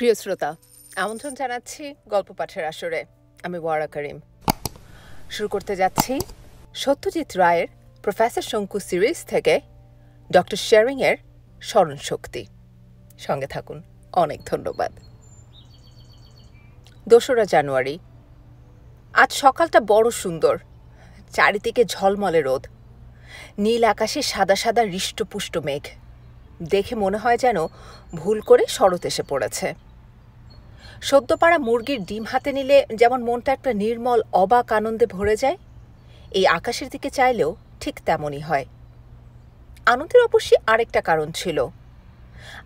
প্রিয় শ্রোতা আমন্ত্রণ জানাচ্ছি গল্প পাঠের আসরে আমি ওয়ারা করিম শুরু করতে যাচ্ছি সত্যজিৎ রায়ের প্রফেসর শঙ্কু সিরিজ থেকে ডক্টর শেয়ারিংয়ের স্মরণশক্তি সঙ্গে থাকুন অনেক ধন্যবাদ দোসরা জানুয়ারি আজ সকালটা বড় সুন্দর চারিদিকে ঝলমলে রোদ নীল আকাশে সাদা সাদা হৃষ্টপুষ্ট মেঘ দেখে মনে হয় যেন ভুল করে শরৎ এসে পড়েছে সদ্যপাড়া মুরগির ডিম হাতে নিলে যেমন মনটা একটা নির্মল অবাক আনন্দে ভরে যায় এই আকাশের দিকে চাইলেও ঠিক তেমনই হয় আনন্দের অবশ্যই আরেকটা কারণ ছিল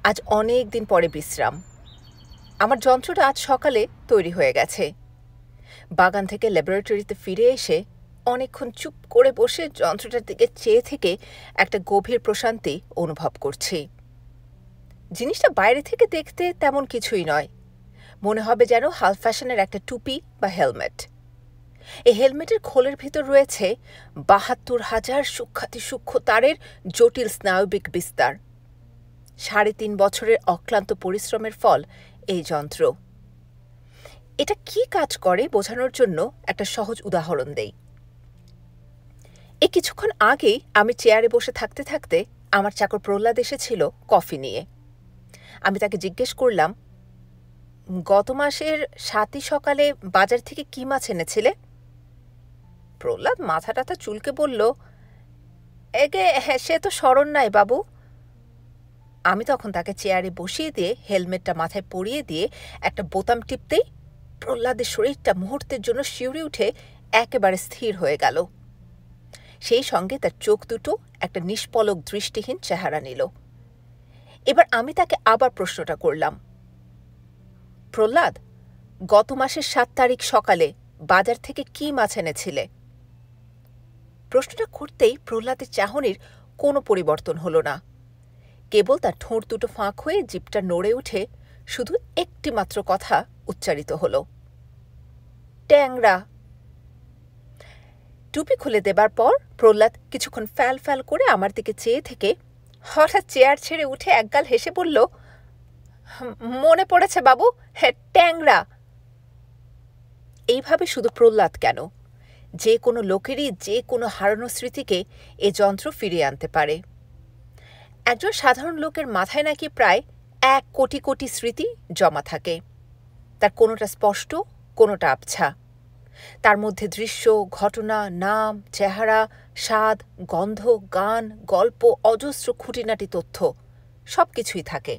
আজ অনেক দিন পরে বিশ্রাম আমার যন্ত্রটা আজ সকালে তৈরি হয়ে গেছে বাগান থেকে ল্যাবরেটরিতে ফিরে এসে অনেকক্ষণ চুপ করে বসে যন্ত্রটার দিকে চেয়ে থেকে একটা গভীর প্রশান্তি অনুভব করছি জিনিসটা বাইরে থেকে দেখতে তেমন কিছুই নয় মনে হবে যেন হাল ফ্যাশনের একটা টুপি বা হেলমেট এই হেলমেটের খোলের ভিতর রয়েছে বাহাত্তর হাজার সূক্ষাতি সূক্ষ্ম তারের জটিল স্নায়বিক বিস্তার সাড়ে তিন বছরের অক্লান্ত পরিশ্রমের ফল এই যন্ত্র এটা কি কাজ করে বোঝানোর জন্য একটা সহজ উদাহরণ দেই এ কিছুক্ষণ আগেই আমি চেয়ারে বসে থাকতে থাকতে আমার চাকর প্রহ্লাদ এসেছিল কফি নিয়ে আমি তাকে জিজ্ঞেস করলাম গত মাসের সাতই সকালে বাজার থেকে কি মাছ এনেছিলে প্রহ্লাদ মাথা টাথা চুলকে বলল এগে হ্যাঁ, সে তো স্মরণ নাই বাবু আমি তখন তাকে চেয়ারে বসিয়ে দিয়ে হেলমেটটা মাথায় পরিয়ে দিয়ে একটা বোতাম টিপতেই প্রহ্লাদের শরীরটা মুহূর্তের জন্য শিউরে উঠে একেবারে স্থির হয়ে গেল সেই সঙ্গে তার চোখ দুটো একটা নিষ্পলক দৃষ্টিহীন চেহারা নিল এবার আমি তাকে আবার প্রশ্নটা করলাম প্রহ্লাদ গত মাসের সাত তারিখ সকালে বাজার থেকে কি মাছ এনেছিলে প্রশ্নটা করতেই প্রহ্লাদের চাহনির কোনো পরিবর্তন হলো না কেবল তার ঠোঁট দুটো ফাঁক হয়ে জিপটা নড়ে উঠে শুধু একটি মাত্র কথা উচ্চারিত হল ট্যাংরা টুপি খুলে দেবার পর প্রহ্লাদ কিছুক্ষণ ফ্যাল ফ্যাল করে আমার দিকে চেয়ে থেকে হঠাৎ চেয়ার ছেড়ে উঠে একগাল হেসে বলল মনে পড়েছে বাবু হ্যাঁ ট্যাংরা এইভাবে শুধু প্রহ্লাদ কেন যে কোনো লোকেরই যে কোনো হারানো স্মৃতিকে এ যন্ত্র ফিরিয়ে আনতে পারে একজন সাধারণ লোকের মাথায় নাকি প্রায় এক কোটি কোটি স্মৃতি জমা থাকে তার কোনোটা স্পষ্ট কোনোটা আবছা তার মধ্যে দৃশ্য ঘটনা নাম চেহারা স্বাদ গন্ধ গান গল্প অজস্র খুঁটিনাটি তথ্য সব কিছুই থাকে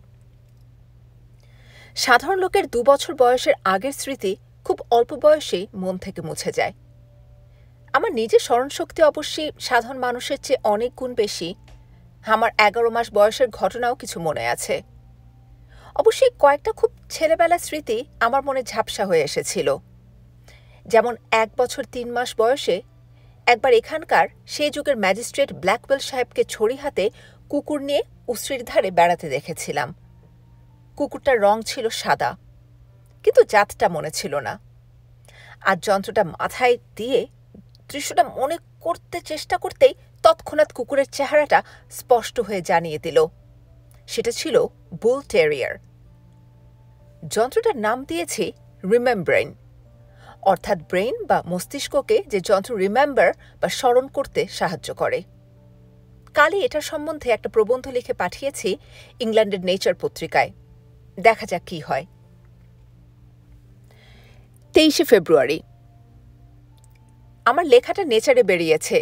সাধারণ লোকের দু বছর বয়সের আগের স্মৃতি খুব অল্প বয়সেই মন থেকে মুছে যায় আমার নিজের স্মরণশক্তি অবশ্যই সাধারণ মানুষের চেয়ে অনেক গুণ বেশি আমার এগারো মাস বয়সের ঘটনাও কিছু মনে আছে অবশ্যই কয়েকটা খুব ছেলেবেলার স্মৃতি আমার মনে ঝাপসা হয়ে এসেছিল যেমন এক বছর তিন মাস বয়সে একবার এখানকার সেই যুগের ম্যাজিস্ট্রেট ব্ল্যাকওয়েল সাহেবকে ছড়ি হাতে কুকুর নিয়ে উশ্রির ধারে বেড়াতে দেখেছিলাম কুকুরটার রং ছিল সাদা কিন্তু জাতটা মনে ছিল না আর যন্ত্রটা মাথায় দিয়ে দৃশ্যটা মনে করতে চেষ্টা করতেই তৎক্ষণাৎ কুকুরের চেহারাটা স্পষ্ট হয়ে জানিয়ে দিল সেটা ছিল বুল টেরিয়ার যন্ত্রটার নাম দিয়েছি রিমেম্ব্রেন অর্থাৎ ব্রেন বা মস্তিষ্ককে যে যন্ত্র রিমেম্বার বা স্মরণ করতে সাহায্য করে কালই এটার সম্বন্ধে একটা প্রবন্ধ লিখে পাঠিয়েছি ইংল্যান্ডের নেচার পত্রিকায় দেখা যাক কী হয় তেইশে ফেব্রুয়ারি আমার লেখাটা নেচারে বেরিয়েছে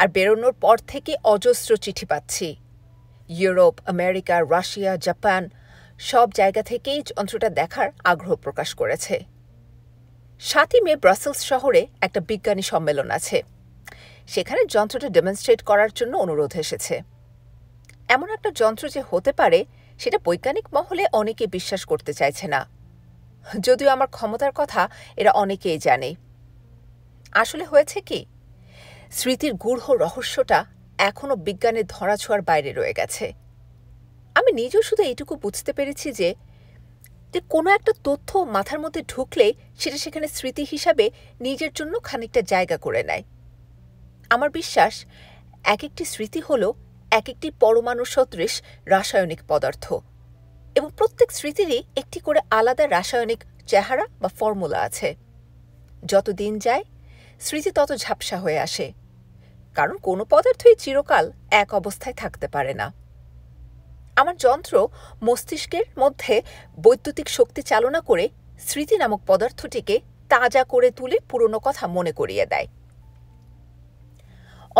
আর বেরোনোর পর থেকে অজস্র চিঠি পাচ্ছি ইউরোপ আমেরিকা রাশিয়া জাপান সব জায়গা থেকেই যন্ত্রটা দেখার আগ্রহ প্রকাশ করেছে সাতই মে ব্রাসেলস শহরে একটা বিজ্ঞানী সম্মেলন আছে সেখানে যন্ত্রটা ডেমনস্ট্রেট করার জন্য অনুরোধ এসেছে এমন একটা যন্ত্র যে হতে পারে সেটা বৈজ্ঞানিক মহলে অনেকে বিশ্বাস করতে চাইছে না যদিও আমার ক্ষমতার কথা এরা অনেকেই জানে আসলে হয়েছে কি স্মৃতির গূঢ় রহস্যটা এখনও বিজ্ঞানের ধরাছোঁয়ার বাইরে রয়ে গেছে আমি নিজেও শুধু এইটুকু বুঝতে পেরেছি যে যে কোনো একটা তথ্য মাথার মধ্যে ঢুকলে সেটা সেখানে স্মৃতি হিসাবে নিজের জন্য খানিকটা জায়গা করে নেয় আমার বিশ্বাস এক একটি স্মৃতি হলো এক একটি পরমাণু সদৃশ রাসায়নিক পদার্থ এবং প্রত্যেক স্মৃতিরই একটি করে আলাদা রাসায়নিক চেহারা বা ফর্মুলা আছে যত দিন যায় স্মৃতি তত ঝাপসা হয়ে আসে কারণ কোনো পদার্থই চিরকাল এক অবস্থায় থাকতে পারে না আমার যন্ত্র মস্তিষ্কের মধ্যে বৈদ্যুতিক শক্তি চালনা করে স্মৃতি নামক পদার্থটিকে তাজা করে তুলে পুরনো কথা মনে করিয়ে দেয়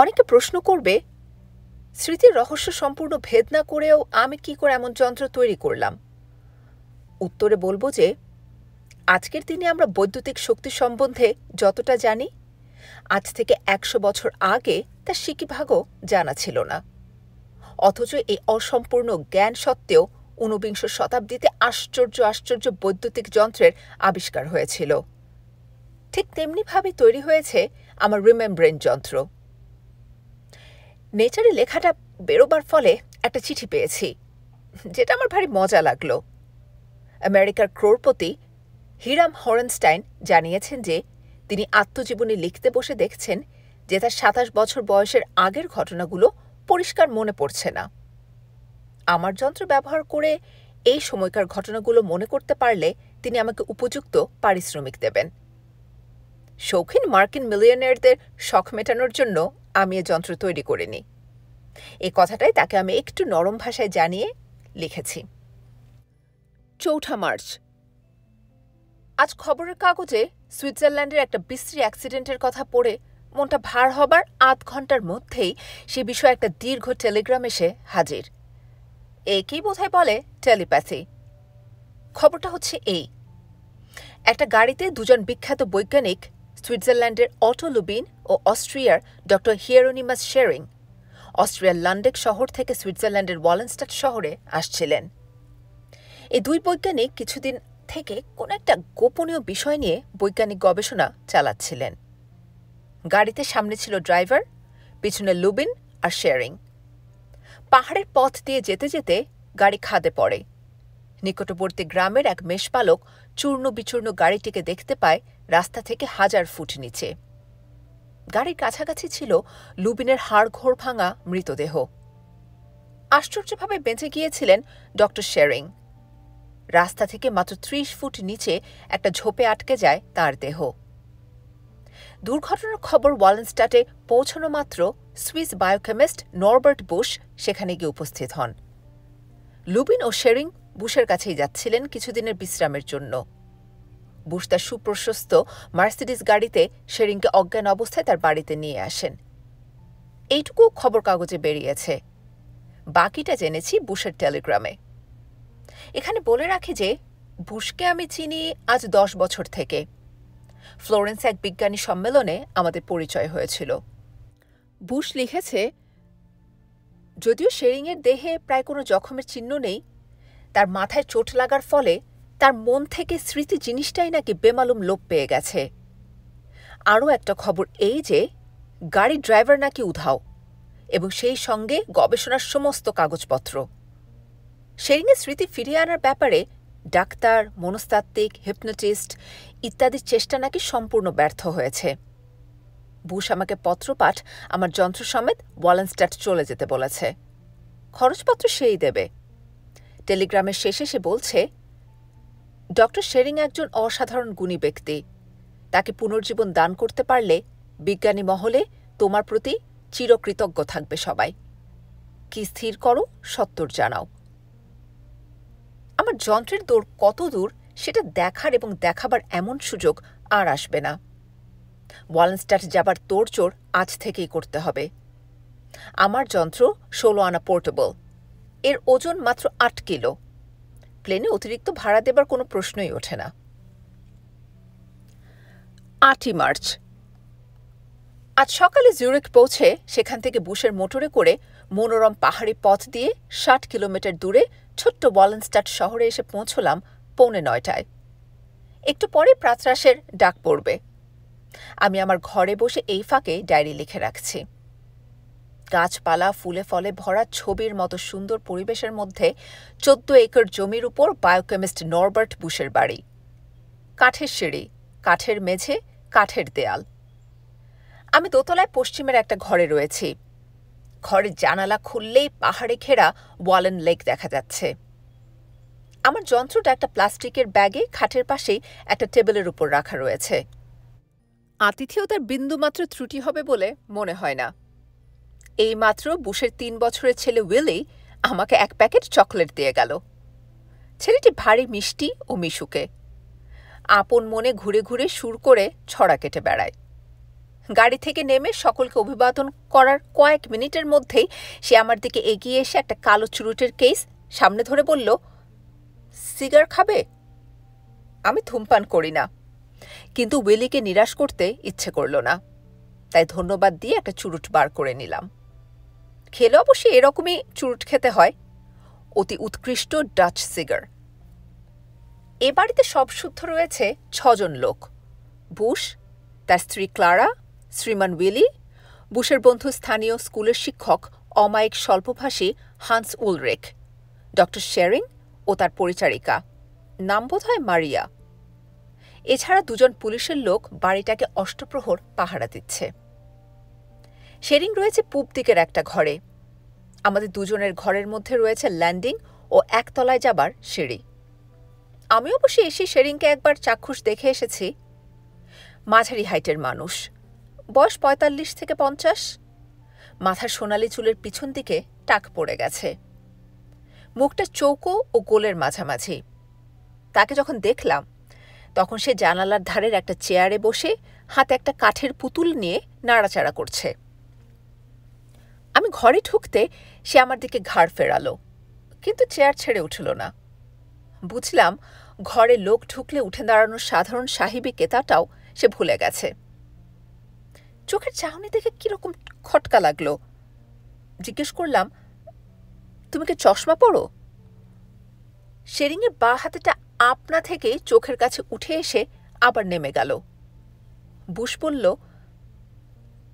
অনেকে প্রশ্ন করবে স্মৃতির রহস্য সম্পূর্ণ ভেদ না করেও আমি কি করে এমন যন্ত্র তৈরি করলাম উত্তরে বলবো যে আজকের দিনে আমরা বৈদ্যুতিক শক্তি সম্বন্ধে যতটা জানি আজ থেকে একশো বছর আগে তা শিকিভাগও জানা ছিল না অথচ এই অসম্পূর্ণ জ্ঞান সত্ত্বেও ঊনবিংশ শতাব্দীতে আশ্চর্য আশ্চর্য বৈদ্যুতিক যন্ত্রের আবিষ্কার হয়েছিল ঠিক তেমনিভাবে তৈরি হয়েছে আমার রিমেম্ব্রেন যন্ত্র নেচারে লেখাটা বেরোবার ফলে একটা চিঠি পেয়েছি যেটা আমার ভারী মজা লাগল আমেরিকার ক্রোরপতি হিরাম হরেনস্টাইন জানিয়েছেন যে তিনি আত্মজীবনী লিখতে বসে দেখছেন যে তার সাতাশ বছর বয়সের আগের ঘটনাগুলো পরিষ্কার মনে পড়ছে না আমার যন্ত্র ব্যবহার করে এই সময়কার ঘটনাগুলো মনে করতে পারলে তিনি আমাকে উপযুক্ত পারিশ্রমিক দেবেন শৌখিন মার্কিন মিলিয়নারদের শখ মেটানোর জন্য আমি এ যন্ত্র তৈরি করিনি এই কথাটাই তাকে আমি একটু নরম ভাষায় জানিয়ে লিখেছি চৌঠা মার্চ আজ খবরের কাগজে সুইজারল্যান্ডের একটা বিশ্রী অ্যাক্সিডেন্টের কথা পড়ে মনটা ভার হবার আধ ঘন্টার মধ্যেই সে বিষয়ে একটা দীর্ঘ টেলিগ্রাম এসে হাজির একেই বোধহয় বলে টেলিপ্যাথি খবরটা হচ্ছে এই একটা গাড়িতে দুজন বিখ্যাত বৈজ্ঞানিক সুইজারল্যান্ডের অটো লুবিন ও অস্ট্রিয়ার ডক্টর হিয়েরোনিমাস শেরিং অস্ট্রিয়ার লান্ডেক শহর থেকে সুইজারল্যান্ডের ওয়ালেনস্টাট শহরে আসছিলেন এই দুই বৈজ্ঞানিক কিছুদিন থেকে কোন একটা গোপনীয় বিষয় নিয়ে বৈজ্ঞানিক গবেষণা চালাচ্ছিলেন গাড়িতে সামনে ছিল ড্রাইভার পিছনে লুবিন আর শেয়ারিং পাহাড়ের পথ দিয়ে যেতে যেতে গাড়ি খাদে পড়ে নিকটবর্তী গ্রামের এক মেষপালক চূর্ণ বিচূর্ণ গাড়িটিকে দেখতে পায় রাস্তা থেকে হাজার ফুট নিচে গাড়ির কাছাকাছি ছিল লুবিনের হাড়ঘোর ভাঙা মৃতদেহ আশ্চর্যভাবে বেঁচে গিয়েছিলেন ডক্টর শেরিং রাস্তা থেকে মাত্র ত্রিশ ফুট নিচে একটা ঝোপে আটকে যায় তার দেহ দুর্ঘটনার খবর ওয়ালেনস্টাটে পৌঁছানো মাত্র সুইস বায়োকেমিস্ট নরবার্ট বুশ সেখানে গিয়ে উপস্থিত হন লুবিন ও শেরিং বুশের কাছেই যাচ্ছিলেন কিছুদিনের বিশ্রামের জন্য বুশ তার সুপ্রশস্ত মার্সিডিস গাড়িতে শেরিংকে অজ্ঞান অবস্থায় তার বাড়িতে নিয়ে আসেন এইটুকু খবর কাগজে বেরিয়েছে বাকিটা জেনেছি বুশের টেলিগ্রামে এখানে বলে রাখি যে বুশকে আমি চিনি আজ দশ বছর থেকে ফ্লোরেন্স এক বিজ্ঞানী সম্মেলনে আমাদের পরিচয় হয়েছিল বুশ লিখেছে যদিও শেরিংয়ের দেহে প্রায় কোনো জখমের চিহ্ন নেই তার মাথায় চোট লাগার ফলে তার মন থেকে স্মৃতি জিনিসটাই নাকি বেমালুম লোপ পেয়ে গেছে আরও একটা খবর এই যে গাড়ির ড্রাইভার নাকি উধাও এবং সেই সঙ্গে গবেষণার সমস্ত কাগজপত্র শেরিংয়ে স্মৃতি ফিরিয়ে আনার ব্যাপারে ডাক্তার মনস্তাত্ত্বিক হিপনোটিস্ট ইত্যাদির চেষ্টা নাকি সম্পূর্ণ ব্যর্থ হয়েছে বুশ আমাকে পত্রপাঠ আমার যন্ত্র সমেত ওয়ালেনস্ট্যাট চলে যেতে বলেছে খরচপত্র সেই দেবে টেলিগ্রামের শেষে সে বলছে ডক্টর শেরিং একজন অসাধারণ গুণী ব্যক্তি তাকে পুনর্জীবন দান করতে পারলে বিজ্ঞানী মহলে তোমার প্রতি চিরকৃতজ্ঞ থাকবে সবাই কি স্থির করো সত্তর জানাও আমার যন্ত্রের দৌড় কত দূর সেটা দেখার এবং দেখাবার এমন সুযোগ আর আসবে না ওয়ালেনস্টার যাবার চোর আজ থেকেই করতে হবে আমার যন্ত্র ষোলো আনা পোর্টেবল এর ওজন মাত্র আট কিলো প্লেনে অতিরিক্ত ভাড়া দেবার কোনো প্রশ্নই ওঠে না আটই মার্চ আজ সকালে জিউরিক পৌঁছে সেখান থেকে বুশের মোটরে করে মনোরম পাহাড়ি পথ দিয়ে ষাট কিলোমিটার দূরে ছোট্ট বলেনস্টাট শহরে এসে পৌঁছলাম পৌনে নয়টায় একটু পরে প্রাতরাসের ডাক পড়বে আমি আমার ঘরে বসে এই ফাঁকে ডায়েরি লিখে রাখছি গাছপালা ফুলে ফলে ভরা ছবির মতো সুন্দর পরিবেশের মধ্যে চোদ্দ একর জমির উপর বায়োকেমিস্ট নরবার্ট বুশের বাড়ি কাঠের সিঁড়ি কাঠের মেঝে কাঠের দেয়াল আমি দোতলায় পশ্চিমের একটা ঘরে রয়েছি ঘরের জানালা খুললেই পাহাড়ে ঘেরা ওয়ালেন লেক দেখা যাচ্ছে আমার যন্ত্রটা একটা প্লাস্টিকের ব্যাগে খাটের পাশেই একটা টেবিলের উপর রাখা রয়েছে আতিথেয়তার বিন্দুমাত্র ত্রুটি হবে বলে মনে হয় না এইমাত্র বুশের তিন বছরের ছেলে উইলি আমাকে এক প্যাকেট চকলেট দিয়ে গেল ছেলেটি ভারী মিষ্টি ও মিশুকে আপন মনে ঘুরে ঘুরে সুর করে ছড়া কেটে বেড়ায় গাড়ি থেকে নেমে সকলকে অভিবাদন করার কয়েক মিনিটের মধ্যেই সে আমার দিকে এগিয়ে এসে একটা কালো চুরুটের কেস সামনে ধরে বলল সিগার খাবে আমি ধূমপান করি না কিন্তু উইলিকে নিরাশ করতে ইচ্ছে করল না তাই ধন্যবাদ দিয়ে একটা চুরুট বার করে নিলাম খেলে অবশ্যই এরকমই চুরুট খেতে হয় অতি উৎকৃষ্ট ডাচ সিগার এ বাড়িতে সব শুদ্ধ রয়েছে ছজন লোক বুশ তার স্ত্রী ক্লারা শ্রীমান উইলি বুশের বন্ধু স্থানীয় স্কুলের শিক্ষক অমায়িক স্বল্পভাষী হান্স উলরেক ডক্টর শেরিং ও তার পরিচারিকা নাম বোধহয় মারিয়া এছাড়া দুজন পুলিশের লোক বাড়িটাকে অষ্টপ্রহর পাহারা দিচ্ছে শেরিং রয়েছে পূব দিকের একটা ঘরে আমাদের দুজনের ঘরের মধ্যে রয়েছে ল্যান্ডিং ও একতলায় যাবার সিঁড়ি আমি অবশ্যই এসে শেরিংকে একবার চাক্ষুষ দেখে এসেছি মাঝারি হাইটের মানুষ বয়স পঁয়তাল্লিশ থেকে পঞ্চাশ মাথার সোনালি চুলের পিছন দিকে টাক পড়ে গেছে মুখটা চৌকো ও গোলের মাঝামাঝি তাকে যখন দেখলাম তখন সে জানালার ধারের একটা চেয়ারে বসে হাতে একটা কাঠের পুতুল নিয়ে নাড়াচাড়া করছে আমি ঘরে ঢুকতে সে আমার দিকে ঘাড় ফেরালো কিন্তু চেয়ার ছেড়ে উঠল না বুঝলাম ঘরে লোক ঢুকলে উঠে দাঁড়ানোর সাধারণ সাহিবি কেতাটাও সে ভুলে গেছে চোখের চাহনি দেখে কীরকম খটকা লাগলো জিজ্ঞেস করলাম তুমি কি চশমা পড়ো শেরিংয়ের বা হাতেটা আপনা থেকেই চোখের কাছে উঠে এসে আবার নেমে গেল বুশ বলল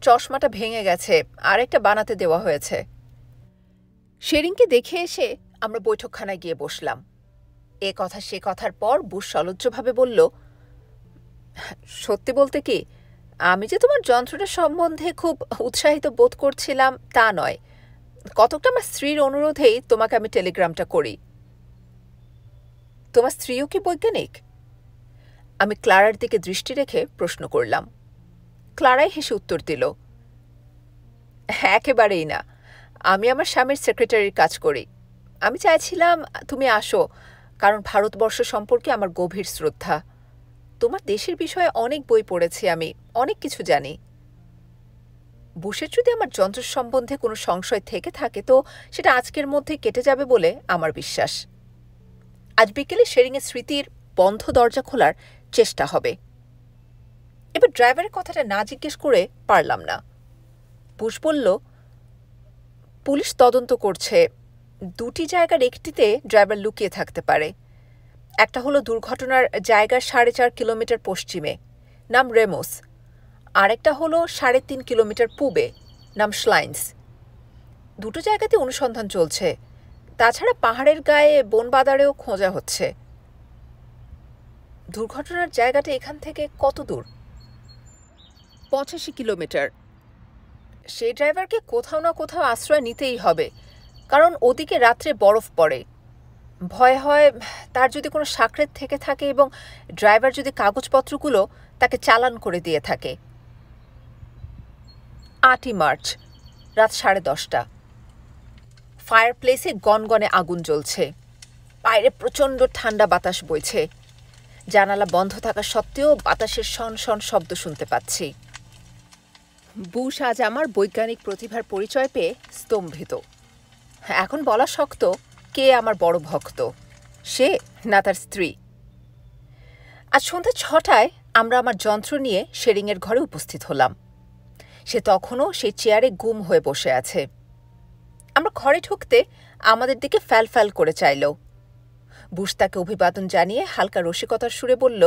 চশমাটা ভেঙে গেছে আর একটা বানাতে দেওয়া হয়েছে শেরিংকে দেখে এসে আমরা বৈঠকখানায় গিয়ে বসলাম এ কথা সে কথার পর বুশ সলজ্জভাবে বলল সত্যি বলতে কি আমি যে তোমার যন্ত্রটা সম্বন্ধে খুব উৎসাহিত বোধ করছিলাম তা নয় কতকটা আমার স্ত্রীর অনুরোধেই তোমাকে আমি টেলিগ্রামটা করি তোমার স্ত্রীও কি বৈজ্ঞানিক আমি ক্লারার দিকে দৃষ্টি রেখে প্রশ্ন করলাম ক্লারাই হেসে উত্তর দিল হ্যাঁ, একেবারেই না আমি আমার স্বামীর সেক্রেটারির কাজ করি আমি চাইছিলাম তুমি আসো কারণ ভারতবর্ষ সম্পর্কে আমার গভীর শ্রদ্ধা তোমার দেশের বিষয়ে অনেক বই পড়েছি আমি অনেক কিছু জানি বুশের যদি আমার যন্ত্র সম্বন্ধে কোনো সংশয় থেকে থাকে তো সেটা আজকের মধ্যে কেটে যাবে বলে আমার বিশ্বাস আজ বিকেলে শেরিংয়ের স্মৃতির বন্ধ দরজা খোলার চেষ্টা হবে এবার ড্রাইভারের কথাটা না জিজ্ঞেস করে পারলাম না বুশ বলল পুলিশ তদন্ত করছে দুটি জায়গার একটিতে ড্রাইভার লুকিয়ে থাকতে পারে একটা হলো দুর্ঘটনার জায়গা সাড়ে চার কিলোমিটার পশ্চিমে নাম রেমোস আরেকটা হলো সাড়ে তিন কিলোমিটার পূবে নাম শ্লাইন্স দুটো জায়গাতে অনুসন্ধান চলছে তাছাড়া পাহাড়ের গায়ে বনবাদারেও খোঁজা হচ্ছে দুর্ঘটনার জায়গাটা এখান থেকে কত দূর পঁচাশি কিলোমিটার সে ড্রাইভারকে কোথাও না কোথাও আশ্রয় নিতেই হবে কারণ ওদিকে রাত্রে বরফ পড়ে ভয় হয় তার যদি কোনো সাকরেত থেকে থাকে এবং ড্রাইভার যদি কাগজপত্রগুলো তাকে চালান করে দিয়ে থাকে আটই মার্চ রাত সাড়ে দশটা ফায়ার প্লেসে গনগনে আগুন জ্বলছে বাইরে প্রচণ্ড ঠান্ডা বাতাস বইছে জানালা বন্ধ থাকা সত্ত্বেও বাতাসের সন সন শব্দ শুনতে পাচ্ছি বুশ আজ আমার বৈজ্ঞানিক প্রতিভার পরিচয় পেয়ে স্তম্ভিত এখন বলা শক্ত কে আমার বড় ভক্ত সে না তার স্ত্রী আজ সন্ধ্যা ছটায় আমরা আমার যন্ত্র নিয়ে শেরিংয়ের ঘরে উপস্থিত হলাম সে তখনও সে চেয়ারে গুম হয়ে বসে আছে আমরা ঘরে ঢুকতে আমাদের দিকে ফ্যাল ফ্যাল করে চাইল বুশ তাকে অভিবাদন জানিয়ে হালকা রসিকতার সুরে বলল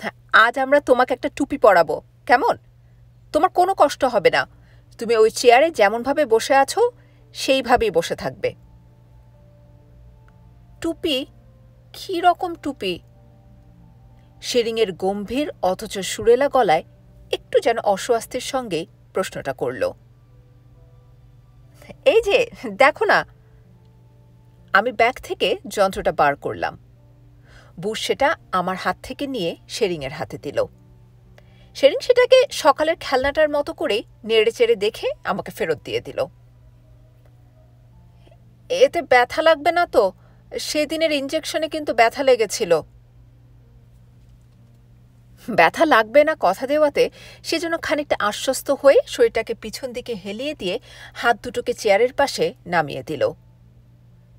হ্যাঁ, আজ আমরা তোমাকে একটা টুপি পরাবো কেমন তোমার কোনো কষ্ট হবে না তুমি ওই চেয়ারে যেমনভাবে বসে আছো সেইভাবেই বসে থাকবে টুপি কী রকম টুপি শেরিংয়ের গম্ভীর অথচ সুরেলা গলায় একটু যেন অস্বাস্থ্যের সঙ্গে প্রশ্নটা করল এই যে দেখো না আমি ব্যাগ থেকে যন্ত্রটা বার করলাম বুশ সেটা আমার হাত থেকে নিয়ে শেরিংয়ের হাতে দিল সেদিন সেটাকে সকালের খেলনাটার মতো করে নেড়ে চেড়ে দেখে আমাকে ফেরত দিয়ে দিল এতে ব্যথা লাগবে না তো সেদিনের ইঞ্জেকশনে কিন্তু ব্যথা লেগেছিল ব্যথা লাগবে না কথা দেওয়াতে সেজন্য খানিকটা আশ্বস্ত হয়ে শরীরটাকে পিছন দিকে হেলিয়ে দিয়ে হাত দুটোকে চেয়ারের পাশে নামিয়ে দিল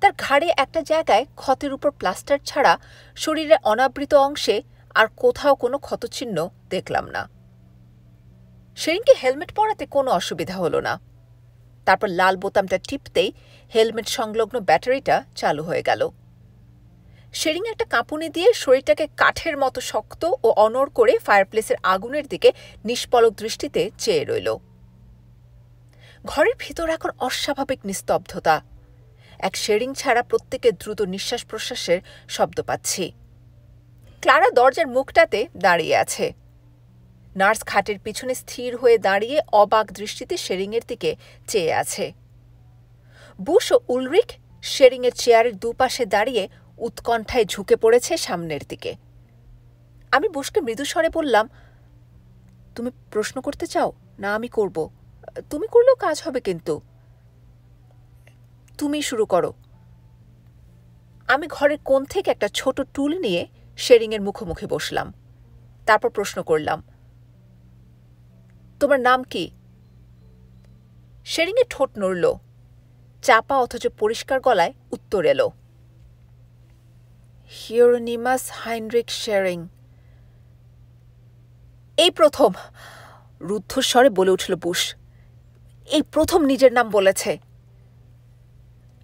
তার ঘাড়ে একটা জায়গায় ক্ষতের উপর প্লাস্টার ছাড়া শরীরের অনাবৃত অংশে আর কোথাও কোনো ক্ষতচিহ্ন দেখলাম না সেদিনকে হেলমেট পরাতে কোনো অসুবিধা হলো না তারপর লাল বোতামটা টিপতেই হেলমেট সংলগ্ন ব্যাটারিটা চালু হয়ে গেল শেরিং একটা কাঁপুনি দিয়ে শরীরটাকে কাঠের মতো শক্ত ও অনর করে ফায়ারপ্লেসের আগুনের দিকে নিষ্পলক দৃষ্টিতে চেয়ে রইল ঘরের ভিতর এখন অস্বাভাবিক নিস্তব্ধতা এক শেরিং ছাড়া প্রত্যেকের দ্রুত নিঃশ্বাস প্রশ্বাসের শব্দ পাচ্ছি ক্লারা দরজার মুখটাতে দাঁড়িয়ে আছে নার্স খাটের পিছনে স্থির হয়ে দাঁড়িয়ে অবাক দৃষ্টিতে শেরিংয়ের দিকে চেয়ে আছে বুশ ও উলরিক শেরিংয়ের চেয়ারের দুপাশে দাঁড়িয়ে উৎকণ্ঠায় ঝুঁকে পড়েছে সামনের দিকে আমি বুশকে মৃদুস্বরে বললাম তুমি প্রশ্ন করতে চাও না আমি করব তুমি করলেও কাজ হবে কিন্তু তুমি শুরু করো আমি ঘরের কোণ থেকে একটা ছোট টুল নিয়ে শেরিংয়ের মুখোমুখি বসলাম তারপর প্রশ্ন করলাম তোমার নাম কি শেরিংয়ে ঠোঁট নড়ল চাপা অথচ পরিষ্কার গলায় উত্তর এলো হিওরনিমাস হাইনরিক শেরিং এই প্রথম রুদ্ধস্বরে বলে উঠল বুশ এই প্রথম নিজের নাম বলেছে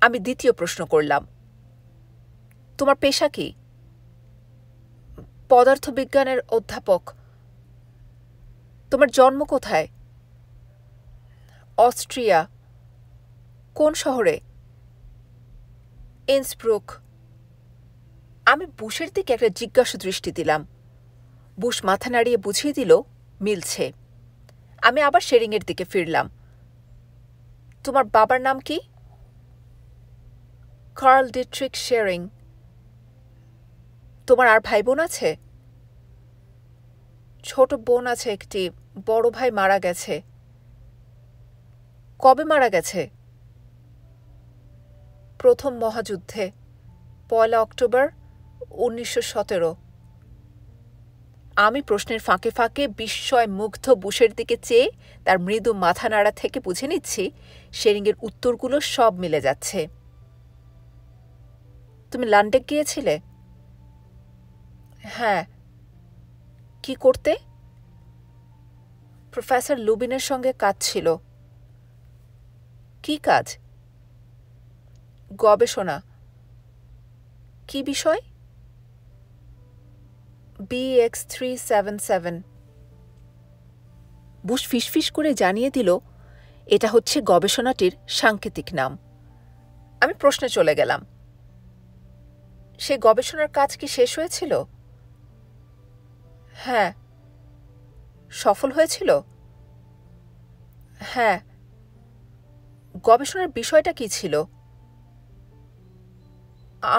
আমি দ্বিতীয় প্রশ্ন করলাম তোমার পেশা কি পদার্থবিজ্ঞানের অধ্যাপক তোমার জন্ম কোথায় অস্ট্রিয়া কোন শহরে ইন্সব্রুক আমি বুশের দিকে একটা জিজ্ঞাসা দৃষ্টি দিলাম বুশ মাথা নাড়িয়ে বুঝিয়ে দিল মিলছে আমি আবার শেরিংয়ের দিকে ফিরলাম তোমার বাবার নাম কি কার্ল ডিট্রিক শেরিং তোমার আর ভাই বোন আছে ছোট বোন আছে একটি বড় ভাই মারা গেছে কবে মারা গেছে প্রথম মহাযুদ্ধে পয়লা অক্টোবর উনিশশো সতেরো আমি প্রশ্নের ফাঁকে ফাঁকে বিস্ময় মুগ্ধ বুশের দিকে চেয়ে তার মৃদু মাথা নাড়া থেকে বুঝে নিচ্ছি শেরিংয়ের উত্তরগুলো সব মিলে যাচ্ছে তুমি লন্ডন গিয়েছিলে হ্যাঁ কি করতে প্রফেসর লুবিনের সঙ্গে কাজ ছিল কি কাজ গবেষণা কি বিষয় BX three seven seven Bush ফিসফিস করে জানিয়ে দিল এটা হচ্ছে গবেষণাটির সাংকেতিক নাম আমি প্রশ্নে চলে গেলাম সে গবেষণার কাজ কি শেষ হয়েছিল হ্যাঁ সফল হয়েছিল হ্যাঁ গবেষণার বিষয়টা কি ছিল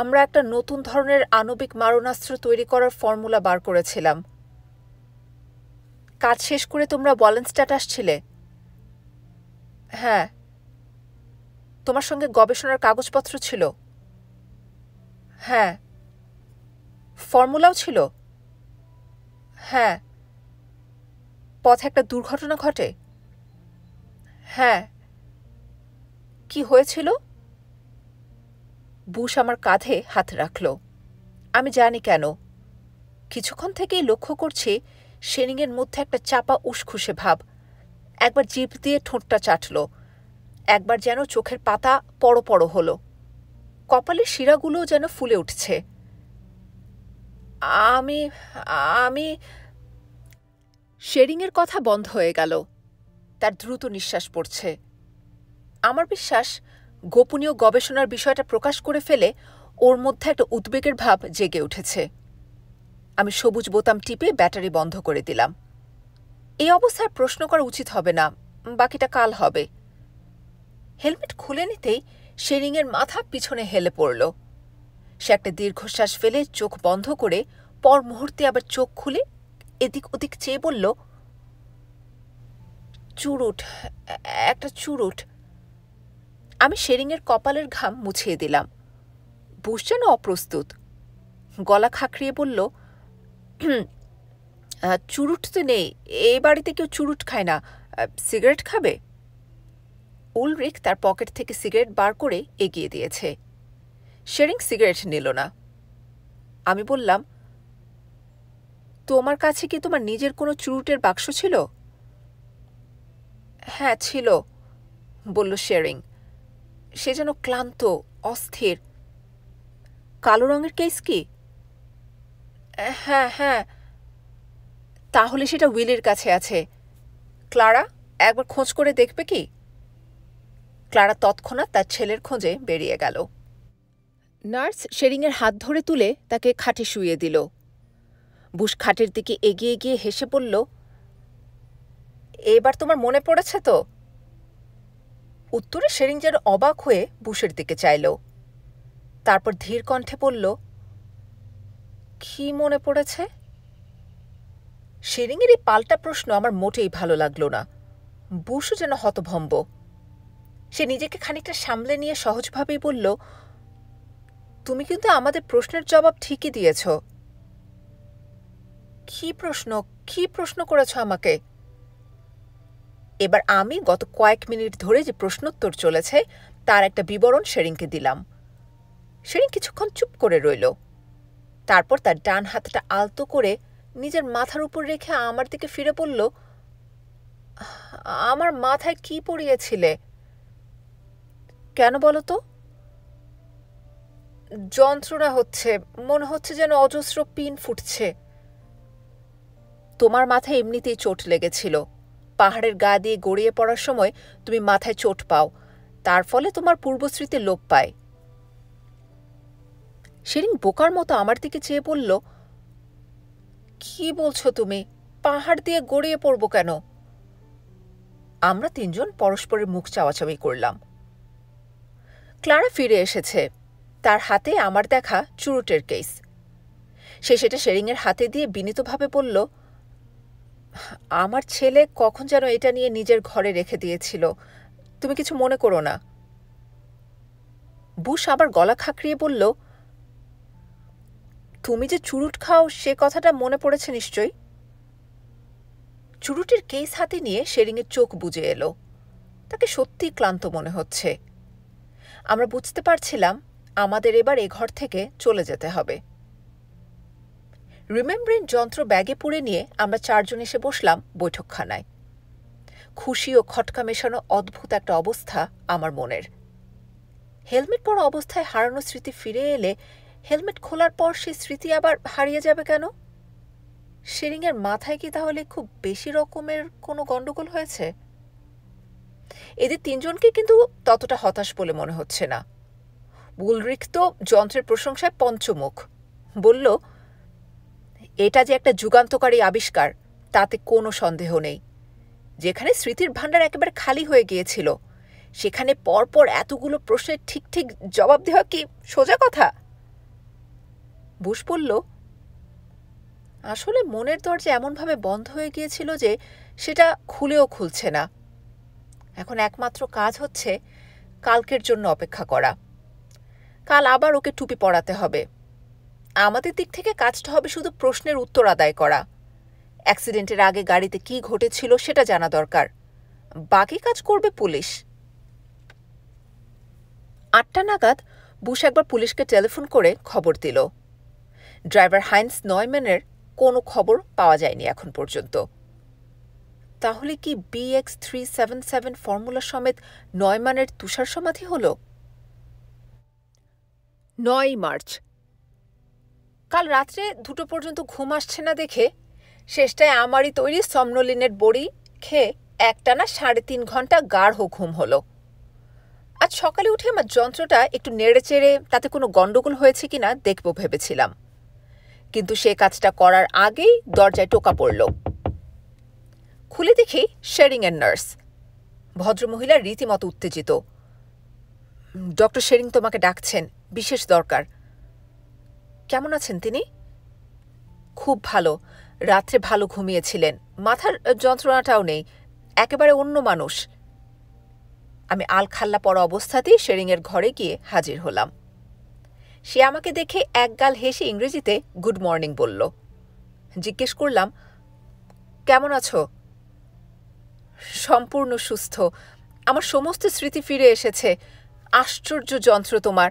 আমরা একটা নতুন ধরনের আণবিক মারণাস্ত্র তৈরি করার ফর্মুলা বার করেছিলাম কাজ শেষ করে তোমরা বলেন স্ট্যাটাস ছিলে হ্যাঁ তোমার সঙ্গে গবেষণার কাগজপত্র ছিল হ্যাঁ ফর্মুলাও ছিল হ্যাঁ পথে একটা দুর্ঘটনা ঘটে হ্যাঁ কি হয়েছিল বুশ আমার কাঁধে হাত রাখল আমি জানি কেন কিছুক্ষণ থেকেই লক্ষ্য করছি শেনিংয়ের মধ্যে একটা চাপা উসখুসে ভাব একবার জিভ দিয়ে ঠোঁটটা চাটল একবার যেন চোখের পাতা পড়ো পড়ো হলো কপালের শিরাগুলোও যেন ফুলে উঠছে আমি আমি শেরিংয়ের কথা বন্ধ হয়ে গেল তার দ্রুত নিঃশ্বাস পড়ছে আমার বিশ্বাস গোপনীয় গবেষণার বিষয়টা প্রকাশ করে ফেলে ওর মধ্যে একটা উদ্বেগের ভাব জেগে উঠেছে আমি সবুজ বোতাম টিপে ব্যাটারি বন্ধ করে দিলাম এই অবস্থায় প্রশ্ন করা উচিত হবে না বাকিটা কাল হবে হেলমেট খুলে নিতেই শেরিংয়ের মাথা পিছনে হেলে পড়ল সে একটা দীর্ঘশ্বাস ফেলে চোখ বন্ধ করে পর মুহূর্তে আবার চোখ খুলে এদিক ওদিক চেয়ে বলল চুরুট একটা চুরুট আমি শেরিংয়ের কপালের ঘাম মুছিয়ে দিলাম বুস যেন অপ্রস্তুত গলা খাঁকড়িয়ে বলল চুরুট তো নেই এ বাড়িতে কেউ চুরুট খায় না সিগারেট খাবে উলরিক তার পকেট থেকে সিগারেট বার করে এগিয়ে দিয়েছে শেরিং সিগারেট নিল না আমি বললাম তোমার কাছে কি তোমার নিজের কোনো চুরুটের বাক্স ছিল হ্যাঁ ছিল বলল শেরিং সে যেন ক্লান্ত অস্থির কালো রঙের কেস কি হ্যাঁ হ্যাঁ তাহলে সেটা উইলের কাছে আছে ক্লারা একবার খোঁজ করে দেখবে কি ক্লারা তৎক্ষণাৎ তার ছেলের খোঁজে বেরিয়ে গেল নার্স শেরিংয়ের হাত ধরে তুলে তাকে খাটে শুয়ে দিল বুশ খাটের দিকে এগিয়ে গিয়ে হেসে পড়ল এবার তোমার মনে পড়েছে তো উত্তরে শেরিং যেন অবাক হয়ে বুশের দিকে চাইল তারপর ধীর কণ্ঠে বলল কি মনে পড়েছে শেরিংয়ের এই পাল্টা প্রশ্ন আমার মোটেই ভালো লাগলো না বুশও যেন হতভম্ব সে নিজেকে খানিকটা সামলে নিয়ে সহজভাবেই বলল তুমি কিন্তু আমাদের প্রশ্নের জবাব ঠিকই দিয়েছ কি প্রশ্ন কি প্রশ্ন করেছ আমাকে এবার আমি গত কয়েক মিনিট ধরে যে প্রশ্নোত্তর চলেছে তার একটা বিবরণ শেরিংকে দিলাম শেরিং কিছুক্ষণ চুপ করে রইল তারপর তার ডান হাতটা আলতো করে নিজের মাথার উপর রেখে আমার দিকে ফিরে পড়ল আমার মাথায় কি পড়িয়েছিলে কেন বলো তো যন্ত্রণা হচ্ছে মনে হচ্ছে যেন অজস্র পিন ফুটছে তোমার মাথায় এমনিতেই চোট লেগেছিল পাহাড়ের গা দিয়ে গড়িয়ে পড়ার সময় তুমি মাথায় চোট পাও তার ফলে তোমার পূর্বশ্রীতে লোপ পায় সেদিন বোকার মতো আমার দিকে চেয়ে বলল কি বলছো তুমি পাহাড় দিয়ে গড়িয়ে পড়ব কেন আমরা তিনজন পরস্পরের মুখ চাওয়াচাওয়ি করলাম ক্লারা ফিরে এসেছে তার হাতে আমার দেখা চুরুটের কেস সে সেটা শেরিংয়ের হাতে দিয়ে বিনীতভাবে বলল আমার ছেলে কখন যেন এটা নিয়ে নিজের ঘরে রেখে দিয়েছিল তুমি কিছু মনে করো না বুশ আবার গলা খাঁকড়িয়ে বলল তুমি যে চুরুট খাও সে কথাটা মনে পড়েছে নিশ্চয়ই চুরুটের কেস হাতে নিয়ে শেরিংয়ের চোখ বুঝে এলো তাকে সত্যি ক্লান্ত মনে হচ্ছে আমরা বুঝতে পারছিলাম আমাদের এবার এ ঘর থেকে চলে যেতে হবে রিমেম্বরেন্ট যন্ত্র ব্যাগে পুরে নিয়ে আমরা চারজন এসে বসলাম বৈঠকখানায় খুশি ও খটকা মেশানো অদ্ভুত একটা অবস্থা আমার মনের হেলমেট পরা অবস্থায় হারানো স্মৃতি ফিরে এলে হেলমেট খোলার পর সেই স্মৃতি আবার হারিয়ে যাবে কেন শেরিংয়ের মাথায় কি তাহলে খুব বেশি রকমের কোনো গণ্ডগোল হয়েছে এদের তিনজনকে কিন্তু ততটা হতাশ বলে মনে হচ্ছে না বুলরিক তো যন্ত্রের প্রশংসায় পঞ্চমুখ বলল এটা যে একটা যুগান্তকারী আবিষ্কার তাতে কোনো সন্দেহ নেই যেখানে স্মৃতির ভাণ্ডার একেবারে খালি হয়ে গিয়েছিল সেখানে পরপর এতগুলো প্রশ্নের ঠিক ঠিক জবাব দেওয়া কি সোজা কথা বুশ বলল আসলে মনের দরজা এমনভাবে বন্ধ হয়ে গিয়েছিল যে সেটা খুলেও খুলছে না এখন একমাত্র কাজ হচ্ছে কালকের জন্য অপেক্ষা করা কাল আবার ওকে টুপি পরাতে হবে আমাদের দিক থেকে কাজটা হবে শুধু প্রশ্নের উত্তর আদায় করা অ্যাক্সিডেন্টের আগে গাড়িতে কি ঘটেছিল সেটা জানা দরকার বাকি কাজ করবে পুলিশ আটটা নাগাদ বুশ একবার পুলিশকে টেলিফোন করে খবর দিল ড্রাইভার হাইন্স নয়ম্যানের কোনো খবর পাওয়া যায়নি এখন পর্যন্ত তাহলে কি BX three seven seven formula সমেত নয়মানের তুষার সমাধি হলো নয় মার্চ কাল রাত্রে দুটো পর্যন্ত ঘুম আসছে না দেখে শেষটায় আমারই তৈরি সমনোলিনের বড়ি খেয়ে একটানা সাড়ে তিন ঘন্টা গাঢ় ঘুম হলো আজ সকালে উঠে আমার যন্ত্রটা একটু নেড়ে চেড়ে তাতে কোনো গণ্ডগোল হয়েছে কি না দেখব ভেবেছিলাম কিন্তু সে কাজটা করার আগেই দরজায় টোকা পড়ল খুলে দেখি শেরিং এর নার্স ভদ্রমহিলা রীতিমতো উত্তেজিত ডক্টর শেরিং তোমাকে ডাকছেন বিশেষ দরকার কেমন আছেন তিনি খুব ভালো রাত্রে ভালো ঘুমিয়েছিলেন মাথার যন্ত্রণাটাও নেই একেবারে অন্য মানুষ আমি আলখাল্লা পড়া অবস্থাতেই শেরিংয়ের ঘরে গিয়ে হাজির হলাম সে আমাকে দেখে একগাল হেসে ইংরেজিতে গুড মর্নিং বলল জিজ্ঞেস করলাম কেমন আছো সম্পূর্ণ সুস্থ আমার সমস্ত স্মৃতি ফিরে এসেছে আশ্চর্য যন্ত্র তোমার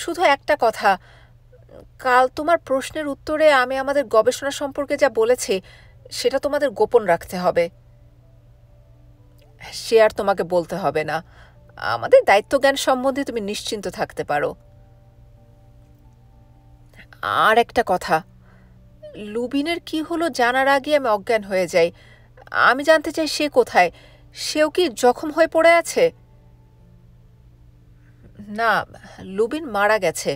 শুধু একটা কথা কাল তোমার প্রশ্নের উত্তরে আমি আমাদের গবেষণা সম্পর্কে যা বলেছি সেটা তোমাদের গোপন রাখতে হবে সে আর তোমাকে বলতে হবে না আমাদের দায়িত্বজ্ঞান সম্বন্ধে তুমি নিশ্চিন্ত থাকতে পারো আর একটা কথা লুবিনের কি হলো জানার আগে আমি অজ্ঞান হয়ে যাই আমি জানতে চাই সে কোথায় সেও কি জখম হয়ে পড়ে আছে না লুবিন মারা গেছে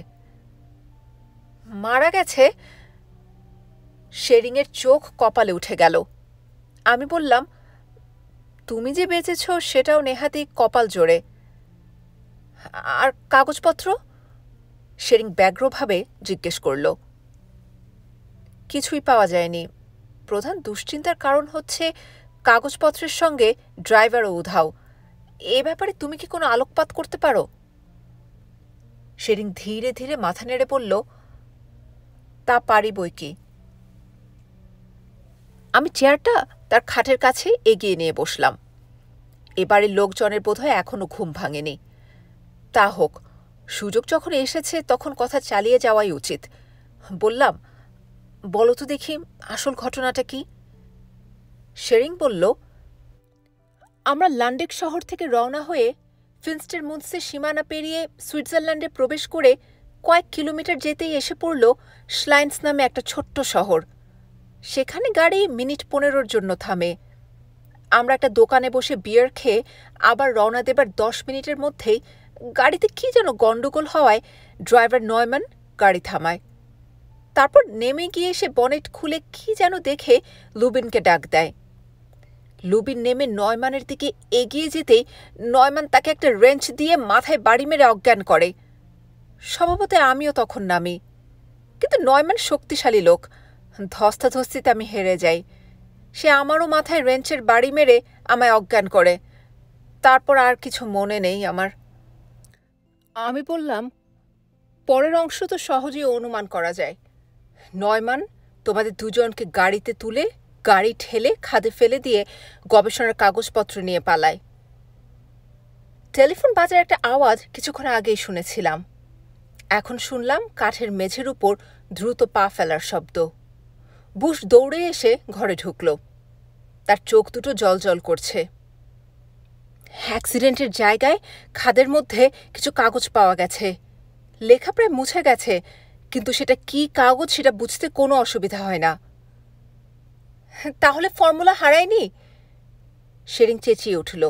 মারা গেছে শেরিংয়ের চোখ কপালে উঠে গেল আমি বললাম তুমি যে বেঁচেছ সেটাও নেহাতি কপাল জোরে আর কাগজপত্র শেরিং ব্যগ্রভাবে জিজ্ঞেস করল কিছুই পাওয়া যায়নি প্রধান দুশ্চিন্তার কারণ হচ্ছে কাগজপত্রের সঙ্গে ড্রাইভারও উধাও এ ব্যাপারে তুমি কি কোনো আলোকপাত করতে পারো সেদিন ধীরে ধীরে মাথা নেড়ে পড়ল তা পারি বই কি আমি চেয়ারটা তার খাটের কাছে এগিয়ে নিয়ে বসলাম এবারে লোকজনের বোধহয় এখনও ঘুম ভাঙেনি তা হোক সুযোগ যখন এসেছে তখন কথা চালিয়ে যাওয়াই উচিত বললাম বলো তো দেখি আসল ঘটনাটা কি শেরিং বলল আমরা লান্ডেক শহর থেকে রওনা হয়ে ফিনস্টের মুন্সে সীমানা পেরিয়ে সুইজারল্যান্ডে প্রবেশ করে কয়েক কিলোমিটার যেতেই এসে পড়ল শ্লাইন্স নামে একটা ছোট্ট শহর সেখানে গাড়ি মিনিট পনেরোর জন্য থামে আমরা একটা দোকানে বসে বিয়ার খেয়ে আবার রওনা দেবার দশ মিনিটের মধ্যেই গাড়িতে কি যেন গণ্ডগোল হওয়ায় ড্রাইভার নয়ম্যান গাড়ি থামায় তারপর নেমে গিয়ে সে বনেট খুলে কি যেন দেখে লুবিনকে ডাক দেয় লুবিন নেমে নয়মানের দিকে এগিয়ে যেতেই নয়মান তাকে একটা রেঞ্চ দিয়ে মাথায় বাড়ি মেরে অজ্ঞান করে স্বভাবতে আমিও তখন নামি কিন্তু নয়মান শক্তিশালী লোক ধস্তাধস্তিতে আমি হেরে যাই সে আমারও মাথায় রেঞ্চের বাড়ি মেরে আমায় অজ্ঞান করে তারপর আর কিছু মনে নেই আমার আমি বললাম পরের অংশ তো সহজেই অনুমান করা যায় নয়মান তোমাদের দুজনকে গাড়িতে তুলে গাড়ি ঠেলে খাদে ফেলে দিয়ে গবেষণার কাগজপত্র নিয়ে পালায় টেলিফোন বাজার একটা আওয়াজ কিছুক্ষণ আগেই শুনেছিলাম এখন শুনলাম কাঠের মেঝের উপর দ্রুত পা ফেলার শব্দ বুশ দৌড়ে এসে ঘরে ঢুকল তার চোখ দুটো জল করছে অ্যাক্সিডেন্টের জায়গায় খাদের মধ্যে কিছু কাগজ পাওয়া গেছে লেখা প্রায় মুছে গেছে কিন্তু সেটা কি কাগজ সেটা বুঝতে কোনো অসুবিধা হয় না তাহলে ফর্মুলা হারায়নি শেরিং চেঁচিয়ে উঠল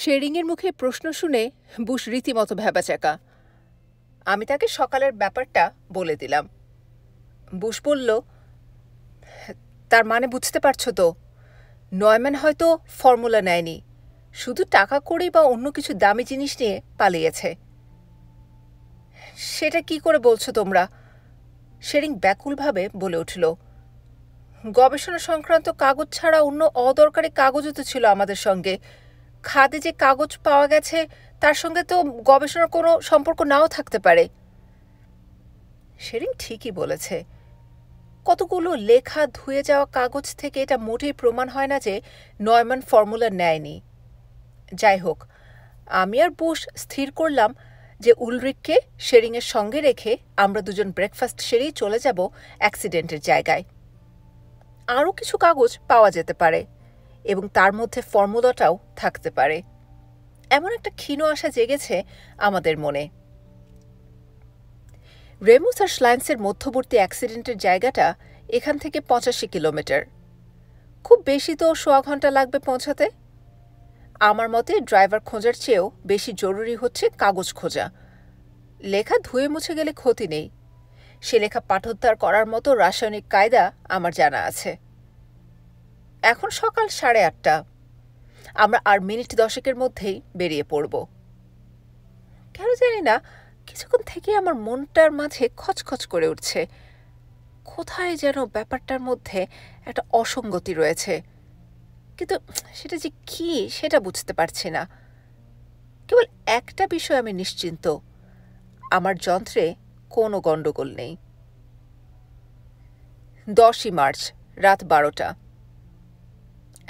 শেরিংয়ের মুখে প্রশ্ন শুনে বুশ রীতিমতো ভ্যাবাচাকা আমি তাকে সকালের ব্যাপারটা বলে দিলাম বুশ বলল তার মানে বুঝতে পারছো তো নয়ম্যান হয়তো ফর্মুলা নেয়নি শুধু টাকা করে বা অন্য কিছু দামি জিনিস নিয়ে পালিয়েছে সেটা কি করে বলছো তোমরা শেরিং ব্যাকুলভাবে বলে উঠল গবেষণা সংক্রান্ত কাগজ ছাড়া অন্য অদরকারি কাগজও তো ছিল আমাদের সঙ্গে খাদে যে কাগজ পাওয়া গেছে তার সঙ্গে তো গবেষণার কোনো সম্পর্ক নাও থাকতে পারে শেরিং ঠিকই বলেছে কতগুলো লেখা ধুয়ে যাওয়া কাগজ থেকে এটা মোটেই প্রমাণ হয় না যে নয়মান ফর্মুলা নেয়নি যাই হোক আমি আর বুশ স্থির করলাম যে উলরিককে শেরিংয়ের সঙ্গে রেখে আমরা দুজন ব্রেকফাস্ট সেরেই চলে যাব অ্যাক্সিডেন্টের জায়গায় আরও কিছু কাগজ পাওয়া যেতে পারে এবং তার মধ্যে ফর্মুলাটাও থাকতে পারে এমন একটা ক্ষীণ আশা জেগেছে আমাদের মনে রেমুস আর স্লাইন্সের মধ্যবর্তী অ্যাক্সিডেন্টের জায়গাটা এখান থেকে পঁচাশি কিলোমিটার খুব বেশি তো শোয়া ঘন্টা লাগবে পৌঁছাতে আমার মতে ড্রাইভার খোঁজার চেয়েও বেশি জরুরি হচ্ছে কাগজ খোঁজা লেখা ধুয়ে মুছে গেলে ক্ষতি নেই সে লেখা পাঠোদ্ধার করার মতো রাসায়নিক কায়দা আমার জানা আছে এখন সকাল সাড়ে আটটা আমরা আর মিনিট দশেকের মধ্যেই বেরিয়ে পড়ব কেন জানি না কিছুক্ষণ থেকে আমার মনটার মাঝে খচখচ করে উঠছে কোথায় যেন ব্যাপারটার মধ্যে একটা অসঙ্গতি রয়েছে কিন্তু সেটা যে কি সেটা বুঝতে পারছি না কেবল একটা বিষয় আমি নিশ্চিন্ত আমার যন্ত্রে কোনো গণ্ডগোল নেই দশই মার্চ রাত বারোটা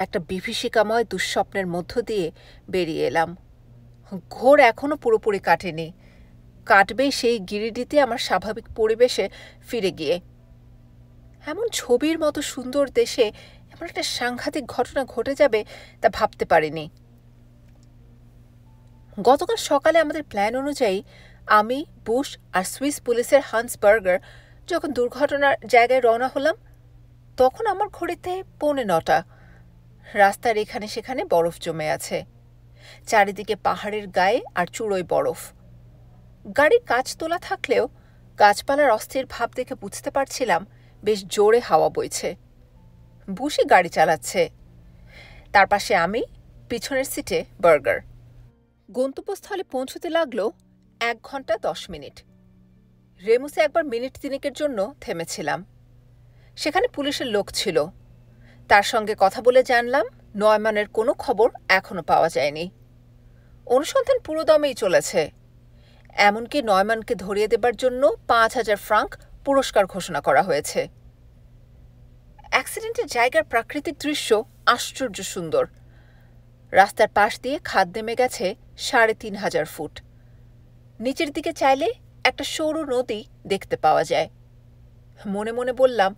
একটা বিভীষিকাময় দুঃস্বপ্নের মধ্য দিয়ে বেরিয়ে এলাম ঘোর এখনও পুরোপুরি কাটেনি কাটবে সেই গিরিডিতে আমার স্বাভাবিক পরিবেশে ফিরে গিয়ে এমন ছবির মতো সুন্দর দেশে এমন একটা সাংঘাতিক ঘটনা ঘটে যাবে তা ভাবতে পারিনি গতকাল সকালে আমাদের প্ল্যান অনুযায়ী আমি বুশ আর সুইস পুলিশের হান্স বার্গার যখন দুর্ঘটনার জায়গায় রওনা হলাম তখন আমার ঘড়িতে পৌনে নটা রাস্তার এখানে সেখানে বরফ জমে আছে চারিদিকে পাহাড়ের গায়ে আর চুড়োয় বরফ গাড়ির কাজ তোলা থাকলেও গাছপালার অস্থির ভাব দেখে বুঝতে পারছিলাম বেশ জোরে হাওয়া বইছে বুশি গাড়ি চালাচ্ছে তার পাশে আমি পিছনের সিটে বার্গার গন্তব্যস্থলে পৌঁছতে লাগলো এক ঘন্টা দশ মিনিট রেমুসে একবার মিনিট তিনেকের জন্য থেমেছিলাম সেখানে পুলিশের লোক ছিল তার সঙ্গে কথা বলে জানলাম নয়মানের কোনো খবর এখনও পাওয়া যায়নি অনুসন্ধান পুরোদমেই চলেছে এমনকি নয়মানকে ধরিয়ে দেবার জন্য পাঁচ হাজার ফ্রাঙ্ক পুরস্কার ঘোষণা করা হয়েছে অ্যাক্সিডেন্টের জায়গার প্রাকৃতিক দৃশ্য আশ্চর্য সুন্দর রাস্তার পাশ দিয়ে খাদ নেমে গেছে সাড়ে তিন হাজার ফুট নিচের দিকে চাইলে একটা সরু নদী দেখতে পাওয়া যায় মনে মনে বললাম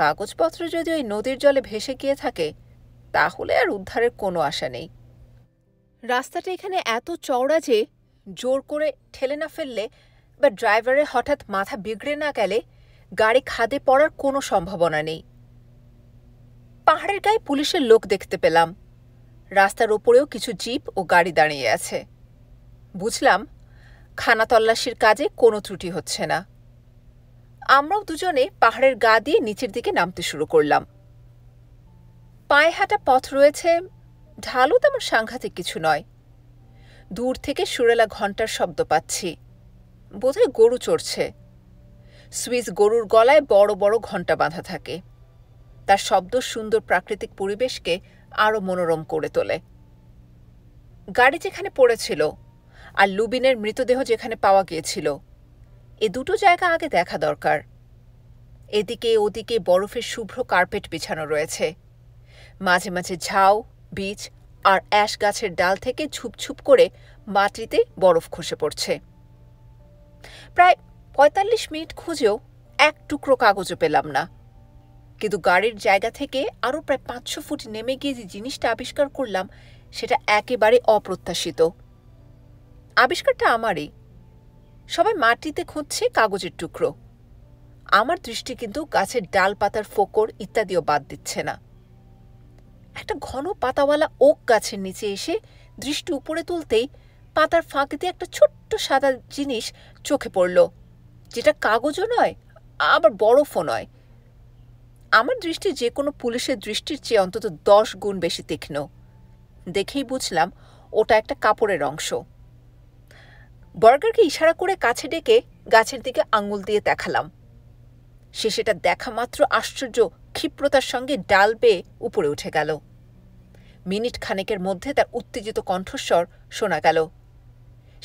কাগজপত্র যদি ওই নদীর জলে ভেসে গিয়ে থাকে তাহলে আর উদ্ধারের কোনো আশা নেই রাস্তাটা এখানে এত চওড়া যে জোর করে ঠেলে না ফেললে বা ড্রাইভারের হঠাৎ মাথা বিগড়ে না গেলে গাড়ি খাদে পড়ার কোনো সম্ভাবনা নেই পাহাড়ের গায়ে পুলিশের লোক দেখতে পেলাম রাস্তার ওপরেও কিছু জিপ ও গাড়ি দাঁড়িয়ে আছে বুঝলাম খানা তল্লাশির কাজে কোনো ত্রুটি হচ্ছে না আমরাও দুজনে পাহাড়ের গা দিয়ে নিচের দিকে নামতে শুরু করলাম পায়ে হাঁটা পথ রয়েছে ঢালও তেমন সাংঘাতিক কিছু নয় দূর থেকে সুরেলা ঘন্টার শব্দ পাচ্ছি বোধহয় গরু চড়ছে সুইস গরুর গলায় বড় বড় ঘণ্টা বাঁধা থাকে তার শব্দ সুন্দর প্রাকৃতিক পরিবেশকে আরও মনোরম করে তোলে গাড়ি যেখানে পড়েছিল আর লুবিনের মৃতদেহ যেখানে পাওয়া গিয়েছিল এ দুটো জায়গা আগে দেখা দরকার এদিকে ওদিকে বরফের শুভ্র কার্পেট বিছানো রয়েছে মাঝে মাঝে ঝাউ বীজ আর অ্যাশ গাছের ডাল থেকে ছুপছুপ করে মাটিতে বরফ খসে পড়ছে প্রায় পঁয়তাল্লিশ মিনিট খুঁজেও এক টুকরো কাগজও পেলাম না কিন্তু গাড়ির জায়গা থেকে আরও প্রায় পাঁচশো ফুট নেমে গিয়ে যে জিনিসটা আবিষ্কার করলাম সেটা একেবারে অপ্রত্যাশিত আবিষ্কারটা আমারই সবাই মাটিতে খুঁজছে কাগজের টুকরো আমার দৃষ্টি কিন্তু গাছের ডাল পাতার ফোকর ইত্যাদিও বাদ দিচ্ছে না একটা ঘন পাতাওয়ালা ওক গাছের নিচে এসে দৃষ্টি উপরে তুলতেই পাতার ফাঁক দিয়ে একটা ছোট্ট সাদা জিনিস চোখে পড়ল যেটা কাগজও নয় আবার বরফও নয় আমার দৃষ্টি যে কোনো পুলিশের দৃষ্টির চেয়ে অন্তত দশ গুণ বেশি তীক্ষ্ণ দেখেই বুঝলাম ওটা একটা কাপড়ের অংশ বার্গারকে ইশারা করে কাছে ডেকে গাছের দিকে আঙুল দিয়ে দেখালাম সে সেটা দেখা মাত্র আশ্চর্য ক্ষিপ্রতার সঙ্গে ডাল বেয়ে উপরে উঠে গেল মিনিট খানেকের মধ্যে তার উত্তেজিত কণ্ঠস্বর শোনা গেল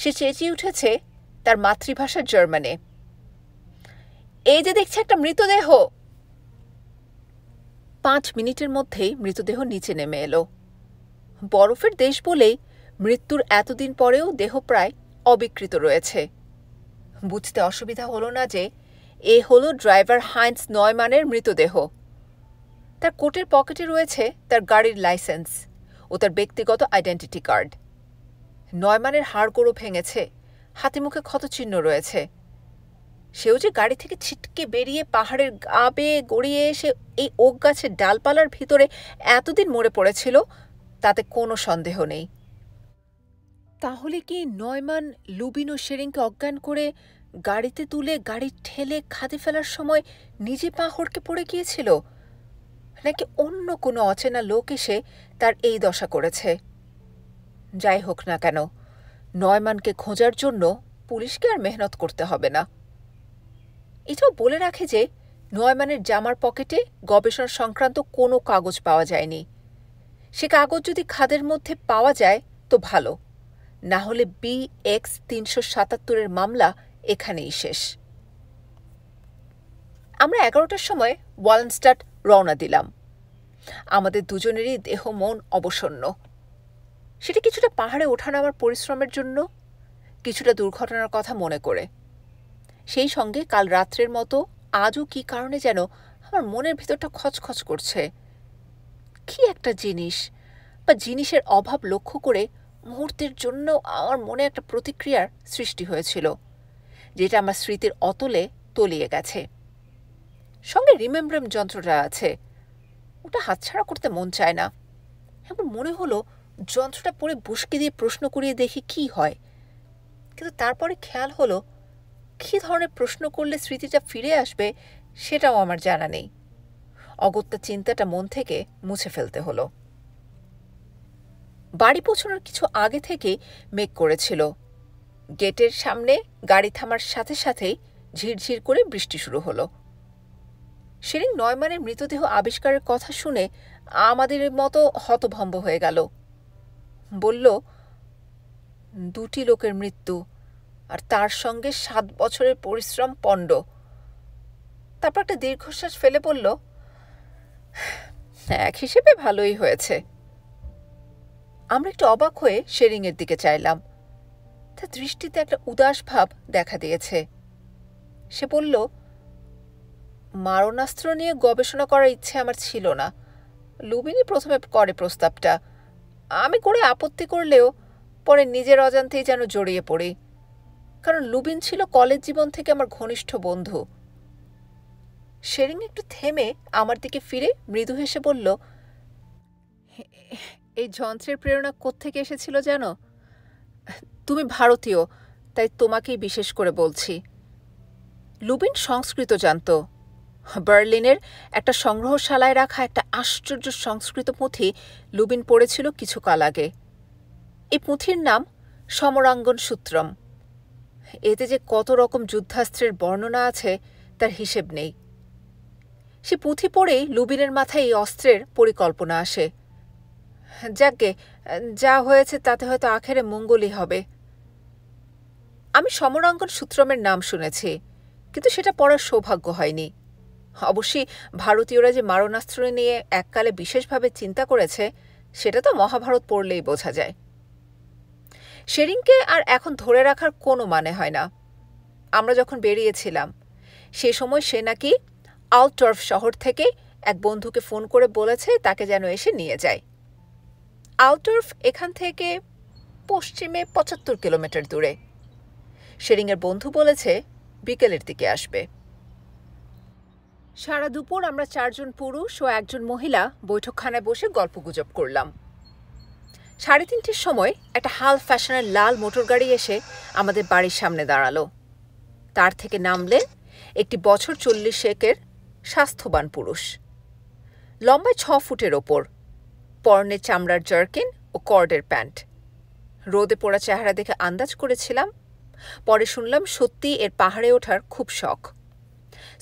সে চেঁচিয়ে উঠেছে তার মাতৃভাষা জার্মানে এই যে দেখছি একটা মৃতদেহ পাঁচ মিনিটের মধ্যেই মৃতদেহ নিচে নেমে এলো বরফের দেশ বলেই মৃত্যুর এতদিন পরেও দেহ প্রায় অবিকৃত রয়েছে বুঝতে অসুবিধা হলো না যে এ হল ড্রাইভার হাইন্স নয়মানের মৃতদেহ তার কোটের পকেটে রয়েছে তার গাড়ির লাইসেন্স ও তার ব্যক্তিগত আইডেন্টিটি কার্ড নয়মানের হাড়গোড়ো ভেঙেছে হাতে মুখে ক্ষতচিহ্ন রয়েছে সেও যে গাড়ি থেকে ছিটকে বেরিয়ে পাহাড়ের গা বেয়ে গড়িয়ে এসে এই ওক গাছের ডালপালার ভিতরে এতদিন মরে পড়েছিল তাতে কোনো সন্দেহ নেই তাহলে কি নয়মান লুবিনো শেরিংকে অজ্ঞান করে গাড়িতে তুলে গাড়ি ঠেলে খাদে ফেলার সময় নিজে পা হড়কে পড়ে গিয়েছিল নাকি অন্য কোনো অচেনা লোক এসে তার এই দশা করেছে যাই হোক না কেন নয়মানকে খোঁজার জন্য পুলিশকে আর মেহনত করতে হবে না এটাও বলে রাখে যে নয়মানের জামার পকেটে গবেষণা সংক্রান্ত কোনো কাগজ পাওয়া যায়নি সে কাগজ যদি খাদের মধ্যে পাওয়া যায় তো ভালো না হলে বি এক্স তিনশো সাতাত্তরের মামলা এখানেই শেষ আমরা এগারোটার সময় ওয়ালেনস্টাট রওনা দিলাম আমাদের দুজনেরই দেহ মন অবসন্ন সেটি কিছুটা পাহাড়ে নামার পরিশ্রমের জন্য কিছুটা দুর্ঘটনার কথা মনে করে সেই সঙ্গে কাল রাত্রের মতো আজও কি কারণে যেন আমার মনের ভিতরটা খচখচ করছে কি একটা জিনিস বা জিনিসের অভাব লক্ষ্য করে মুহূর্তের জন্য আমার মনে একটা প্রতিক্রিয়ার সৃষ্টি হয়েছিল যেটা আমার স্মৃতির অতলে তলিয়ে গেছে সঙ্গে রিমেম্বরেম যন্ত্রটা আছে ওটা হাতছাড়া করতে মন চায় না এখন মনে হলো যন্ত্রটা পরে বসকে দিয়ে প্রশ্ন করিয়ে দেখি কি হয় কিন্তু তারপরে খেয়াল হলো কী ধরনের প্রশ্ন করলে স্মৃতিটা ফিরে আসবে সেটাও আমার জানা নেই অগত্যা চিন্তাটা মন থেকে মুছে ফেলতে হলো বাড়ি পৌঁছানোর কিছু আগে থেকে মেঘ করেছিল গেটের সামনে গাড়ি থামার সাথে সাথেই ঝিরঝির করে বৃষ্টি শুরু হলো সেদিন নয়মানের মৃতদেহ আবিষ্কারের কথা শুনে আমাদের মতো হতভম্ব হয়ে গেল বলল দুটি লোকের মৃত্যু আর তার সঙ্গে সাত বছরের পরিশ্রম পণ্ড তারপর একটা দীর্ঘশ্বাস ফেলে বলল এক হিসেবে ভালোই হয়েছে আমরা একটু অবাক হয়ে শেরিংয়ের দিকে চাইলাম তার দৃষ্টিতে একটা উদাস ভাব দেখা দিয়েছে সে বলল মারণাস্ত্র নিয়ে গবেষণা করার ইচ্ছে আমার ছিল না লুবিনই প্রথমে করে প্রস্তাবটা আমি করে আপত্তি করলেও পরে নিজের অজান্তেই যেন জড়িয়ে পড়ি কারণ লুবিন ছিল কলেজ জীবন থেকে আমার ঘনিষ্ঠ বন্ধু শেরিং একটু থেমে আমার দিকে ফিরে মৃদু হেসে বলল এই যন্ত্রের প্রেরণা কোত্থেকে এসেছিল জানো তুমি ভারতীয় তাই তোমাকেই বিশেষ করে বলছি লুবিন সংস্কৃত জানত বার্লিনের একটা সংগ্রহশালায় রাখা একটা আশ্চর্য সংস্কৃত পুঁথি লুবিন পড়েছিল কিছুকাল আগে এই পুঁথির নাম সমরাঙ্গন সূত্রম এতে যে কত রকম যুদ্ধাস্ত্রের বর্ণনা আছে তার হিসেব নেই সে পুঁথি পড়েই লুবিনের মাথায় এই অস্ত্রের পরিকল্পনা আসে যাকে যা হয়েছে তাতে হয়তো আখেরে মঙ্গলই হবে আমি সমরাঙ্গন সূত্রমের নাম শুনেছি কিন্তু সেটা পড়ার সৌভাগ্য হয়নি অবশ্যই ভারতীয়রা যে মারণাস্ত্র নিয়ে এককালে বিশেষভাবে চিন্তা করেছে সেটা তো মহাভারত পড়লেই বোঝা যায় শেরিংকে আর এখন ধরে রাখার কোনো মানে হয় না আমরা যখন বেরিয়েছিলাম সে সময় সে নাকি আউটর্ফ শহর থেকে এক বন্ধুকে ফোন করে বলেছে তাকে যেন এসে নিয়ে যায় আউটর্ফ এখান থেকে পশ্চিমে পঁচাত্তর কিলোমিটার দূরে শেরিংয়ের বন্ধু বলেছে বিকেলের দিকে আসবে সারা দুপুর আমরা চারজন পুরুষ ও একজন মহিলা বৈঠকখানায় বসে গল্প গুজব করলাম সাড়ে তিনটের সময় একটা হাল ফ্যাশনের লাল মোটর গাড়ি এসে আমাদের বাড়ির সামনে দাঁড়ালো তার থেকে নামলেন একটি বছর চল্লিশ একের স্বাস্থ্যবান পুরুষ লম্বায় ছ ফুটের ওপর পর্নে চামড়ার জার্কিন ও কর্ডের প্যান্ট রোদে পোড়া চেহারা দেখে আন্দাজ করেছিলাম পরে শুনলাম সত্যি এর পাহাড়ে ওঠার খুব শখ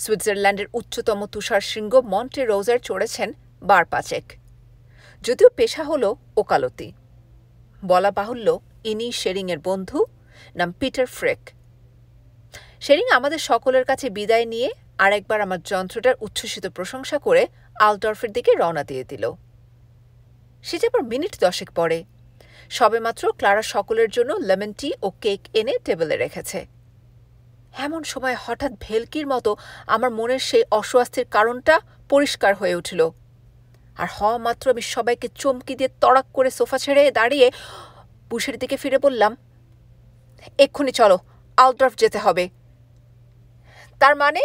সুইজারল্যান্ডের উচ্চতম তুষার শৃঙ্গ মন্টে রোজার চড়েছেন বার পাচেক যদিও পেশা হলো ওকালতি বলা বাহুল্য ইনি শেরিংয়ের বন্ধু নাম পিটার ফ্রেক শেরিং আমাদের সকলের কাছে বিদায় নিয়ে আরেকবার আমার যন্ত্রটার উচ্ছ্বসিত প্রশংসা করে আলটরফের দিকে রওনা দিয়ে দিল সে আবার মিনিট দশেক পরে সবেমাত্র ক্লারা সকলের জন্য লেমন টি ও কেক এনে টেবিলে রেখেছে এমন সময় হঠাৎ ভেলকির মতো আমার মনের সেই অস্বস্তির কারণটা পরিষ্কার হয়ে উঠল আর হওয়া মাত্র আমি সবাইকে চমকি দিয়ে তড়াক করে সোফা ছেড়ে দাঁড়িয়ে বুশের দিকে ফিরে বললাম এক্ষুনি চলো আউটড্রাফ যেতে হবে তার মানে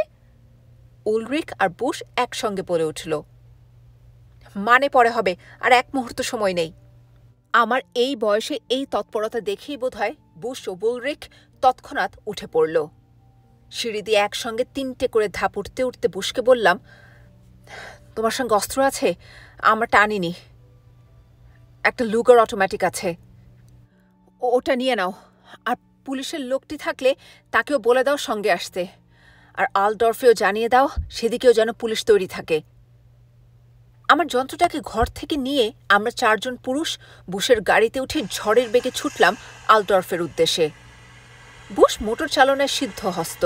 উলরিক আর বুশ একসঙ্গে পড়ে উঠল মানে পরে হবে আর এক মুহূর্ত সময় নেই আমার এই বয়সে এই তৎপরতা দেখেই হয় বুশ ও বুলরিক তৎক্ষণাৎ উঠে পড়ল সিঁড়ি দিয়ে একসঙ্গে তিনটে করে ধাপ উঠতে উঠতে বুশকে বললাম তোমার সঙ্গে অস্ত্র আছে আমার টানিনি একটা লুগার অটোমেটিক আছে ওটা নিয়ে নাও আর পুলিশের লোকটি থাকলে তাকেও বলে দাও সঙ্গে আসতে আর আলডরফেও জানিয়ে দাও সেদিকেও যেন পুলিশ তৈরি থাকে আমার যন্ত্রটাকে ঘর থেকে নিয়ে আমরা চারজন পুরুষ বুশের গাড়িতে উঠে ঝড়ের বেগে ছুটলাম আলটরফের উদ্দেশ্যে বুশ মোটর চালনায় সিদ্ধ হস্ত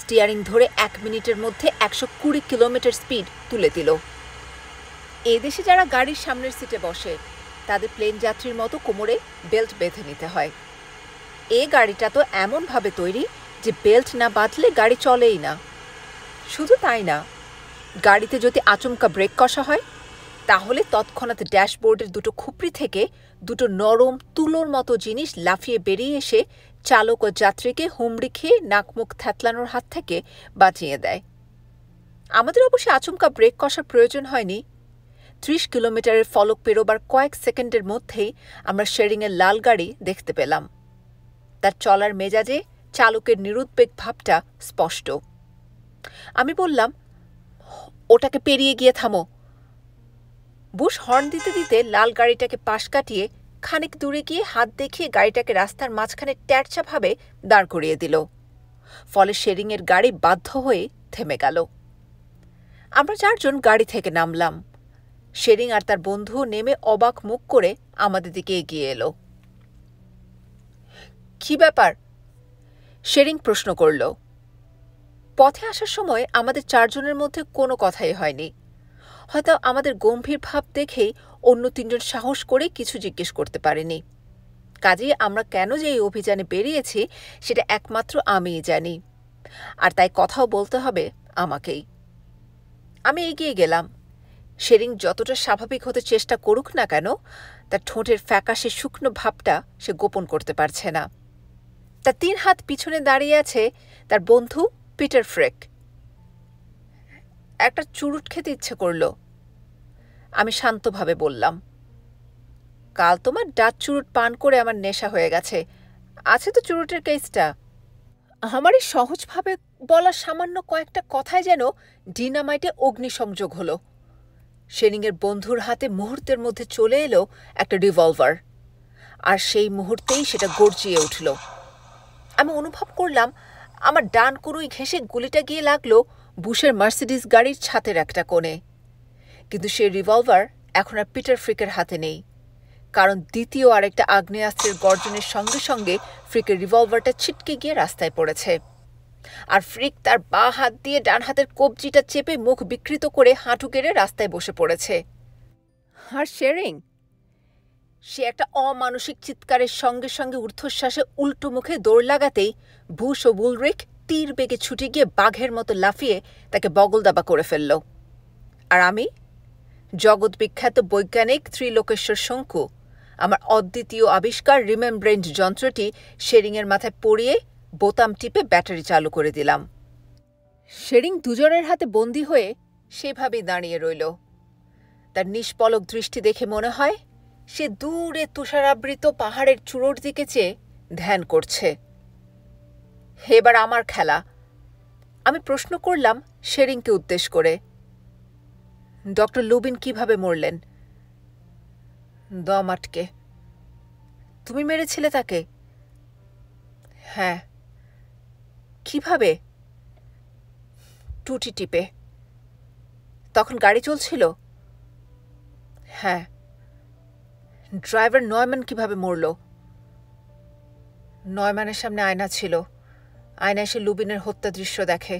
স্টিয়ারিং ধরে এক মিনিটের মধ্যে একশো কুড়ি কিলোমিটার স্পিড তুলে দিল এদেশে যারা গাড়ির সামনের সিটে বসে তাদের প্লেন যাত্রীর মতো কোমরে বেল্ট বেঁধে নিতে হয় এ গাড়িটা তো এমনভাবে তৈরি যে বেল্ট না বাঁধলে গাড়ি চলেই না শুধু তাই না গাড়িতে যদি আচমকা ব্রেক কষা হয় তাহলে তৎক্ষণাৎ ড্যাশবোর্ডের দুটো খুপড়ি থেকে দুটো নরম তুলোর মতো জিনিস লাফিয়ে বেরিয়ে এসে চালক ও যাত্রীকে হুমড়ি খেয়ে নাকমুখ থ্যাতলানোর হাত থেকে বাঁচিয়ে দেয় আমাদের অবশ্যই আচমকা ব্রেক কষার প্রয়োজন হয়নি ত্রিশ কিলোমিটারের ফলক পেরোবার কয়েক সেকেন্ডের মধ্যেই আমরা শেরিংয়ের লাল গাড়ি দেখতে পেলাম তার চলার মেজাজে চালকের নিরুদ্বেগ ভাবটা স্পষ্ট আমি বললাম ওটাকে পেরিয়ে গিয়ে থামো বুশ হর্ন দিতে দিতে লাল গাড়িটাকে পাশ কাটিয়ে খানিক দূরে গিয়ে হাত দেখিয়ে গাড়িটাকে রাস্তার মাঝখানে ট্যাটছাভাবে দাঁড় করিয়ে দিল ফলে শেরিংয়ের গাড়ি বাধ্য হয়ে থেমে গেল আমরা চারজন গাড়ি থেকে নামলাম শেরিং আর তার বন্ধু নেমে অবাক মুখ করে আমাদের দিকে এগিয়ে এলো কি ব্যাপার শেরিং প্রশ্ন করলো পথে আসার সময় আমাদের চারজনের মধ্যে কোনো কথাই হয়নি হয়তো আমাদের গম্ভীর ভাব দেখেই অন্য তিনজন সাহস করে কিছু জিজ্ঞেস করতে পারেনি কাজেই আমরা কেন যে এই অভিযানে বেরিয়েছি সেটা একমাত্র আমিই জানি আর তাই কথাও বলতে হবে আমাকেই আমি এগিয়ে গেলাম শেরিং যতটা স্বাভাবিক হতে চেষ্টা করুক না কেন তার ঠোঁটের ফ্যাকাশে শুকনো ভাবটা সে গোপন করতে পারছে না তার তিন হাত পিছনে দাঁড়িয়ে আছে তার বন্ধু পিটার ফ্রেক একটা চুরুট খেতে ইচ্ছে করলো আমি শান্তভাবে বললাম কাল তোমার ডাচ চুরুট পান করে আমার নেশা হয়ে গেছে আছে তো চুরুটের কেসটা আমারই সহজভাবে বলা সামান্য কয়েকটা কথায় যেন ডিনামাইটে অগ্নিসংযোগ হলো শেনিংয়ের বন্ধুর হাতে মুহূর্তের মধ্যে চলে এলো একটা রিভলভার আর সেই মুহূর্তেই সেটা গর্জিয়ে উঠল আমি অনুভব করলাম আমার ডান কুড়ুই ঘেঁষে গুলিটা গিয়ে লাগলো বুশের মার্সিডিস গাড়ির ছাতের একটা কোণে কিন্তু সেই রিভলভার এখন আর পিটার ফ্রিকের হাতে নেই কারণ দ্বিতীয় আরেকটা আগ্নেয়াস্ত্রের গর্জনের সঙ্গে সঙ্গে ফ্রিকের রিভলভারটা ছিটকে গিয়ে রাস্তায় পড়েছে আর ফ্রিক তার বা হাত দিয়ে ডান হাতের কবজিটা চেপে মুখ বিকৃত করে হাঁটু কেড়ে রাস্তায় বসে পড়েছে আর শেরিং সে একটা অমানসিক চিৎকারের সঙ্গে সঙ্গে ঊর্ধ্বশ্বাসে উল্টো মুখে দৌড় লাগাতেই বুশ ও বুলরিক তীর বেগে ছুটে গিয়ে বাঘের মতো লাফিয়ে তাকে বগলদাবা করে ফেলল আর আমি জগৎ বিখ্যাত বৈজ্ঞানিক ত্রিলোকেশ্বর শঙ্কু আমার অদ্বিতীয় আবিষ্কার রিমেম্ব্রেন্ট যন্ত্রটি শেরিংয়ের মাথায় পড়িয়ে বোতাম টিপে ব্যাটারি চালু করে দিলাম শেরিং দুজনের হাতে বন্দি হয়ে সেভাবেই দাঁড়িয়ে রইল তার নিষ্পলক দৃষ্টি দেখে মনে হয় সে দূরে তুষারাবৃত পাহাড়ের চূড়োর দিকে চেয়ে ধ্যান করছে এবার আমার খেলা আমি প্রশ্ন করলাম শেরিংকে উদ্দেশ্য করে ডক্টর লুবিন কিভাবে মরলেন দম আটকে তুমি মেরেছিলে তাকে হ্যাঁ কিভাবে টুটি টিপে তখন গাড়ি চলছিল হ্যাঁ ড্রাইভার নয়মান কিভাবে মরল নয়মানের সামনে আয়না ছিল আয়না এসে লুবিনের হত্যা দৃশ্য দেখে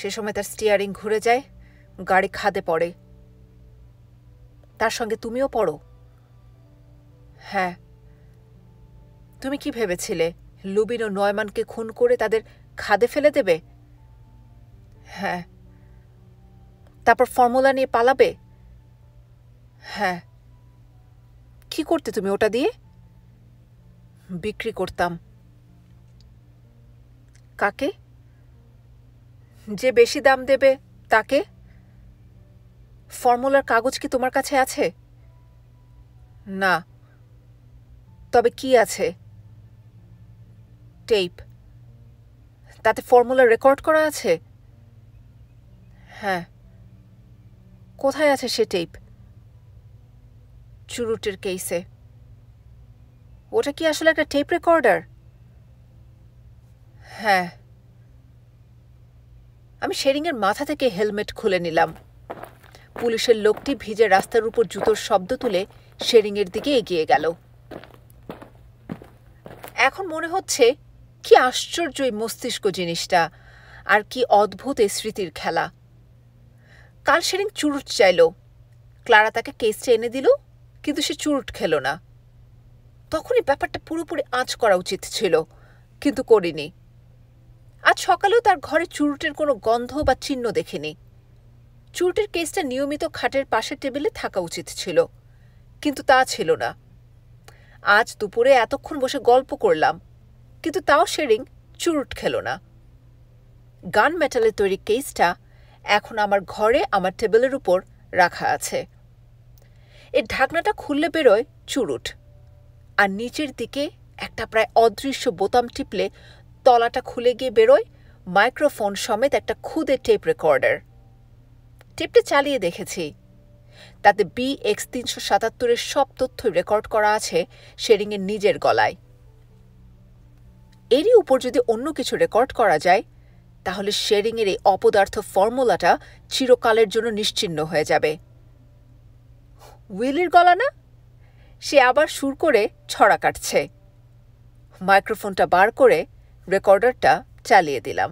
সে সময় তার স্টিয়ারিং ঘুরে যায় গাড়ি খাদে পড়ে তার সঙ্গে তুমিও পড়ো হ্যাঁ তুমি কি ভেবেছিলে লুবিন ও নয়মানকে খুন করে তাদের খাদে ফেলে দেবে হ্যাঁ তারপর ফর্মুলা নিয়ে পালাবে হ্যাঁ কি করতে তুমি ওটা দিয়ে বিক্রি করতাম কাকে যে বেশি দাম দেবে তাকে ফর্মুলার কাগজ কি তোমার কাছে আছে না তবে কি আছে টেপ তাতে ফর্মুলা রেকর্ড করা আছে হ্যাঁ কোথায় আছে সে টেপ চুরুটের কেসে ওটা কি আসলে একটা টেপ রেকর্ডার হ্যাঁ আমি শেরিংয়ের মাথা থেকে হেলমেট খুলে নিলাম পুলিশের লোকটি ভিজে রাস্তার উপর জুতোর শব্দ তুলে শেরিংয়ের দিকে এগিয়ে গেল এখন মনে হচ্ছে কি আশ্চর্য এই মস্তিষ্ক জিনিসটা আর কি অদ্ভুত এই স্মৃতির খেলা কাল শেরিং চুরুট চাইল ক্লারা তাকে কেসটা এনে দিল কিন্তু সে চুরুট খেল না তখনই ব্যাপারটা পুরোপুরি আঁচ করা উচিত ছিল কিন্তু করিনি আজ সকালেও তার ঘরে চুরুটের কোনো গন্ধ বা চিহ্ন দেখিনি চুরুটের কেসটা নিয়মিত খাটের পাশের টেবিলে থাকা উচিত ছিল কিন্তু তা ছিল না আজ দুপুরে এতক্ষণ বসে গল্প করলাম কিন্তু তাও শেরিং চুরুট খেল না গান মেটালের তৈরি কেসটা এখন আমার ঘরে আমার টেবিলের উপর রাখা আছে এর ঢাকনাটা খুললে বেরোয় চুরুট আর নিচের দিকে একটা প্রায় অদৃশ্য বোতাম টিপলে তলাটা খুলে গিয়ে বেরোয় মাইক্রোফোন সমেত একটা খুদে টেপ রেকর্ডার টেপটা চালিয়ে দেখেছি তাতে বি এক্স তিনশো সাতাত্তরের সব তথ্য রেকর্ড করা আছে শেরিংয়ের নিজের গলায় এরই উপর যদি অন্য কিছু রেকর্ড করা যায় তাহলে শেরিংয়ের এই অপদার্থ ফর্মুলাটা চিরকালের জন্য নিশ্চিন্ন হয়ে যাবে উইলির গলা না সে আবার সুর করে ছড়া কাটছে মাইক্রোফোনটা বার করে রেকর্ডারটা চালিয়ে দিলাম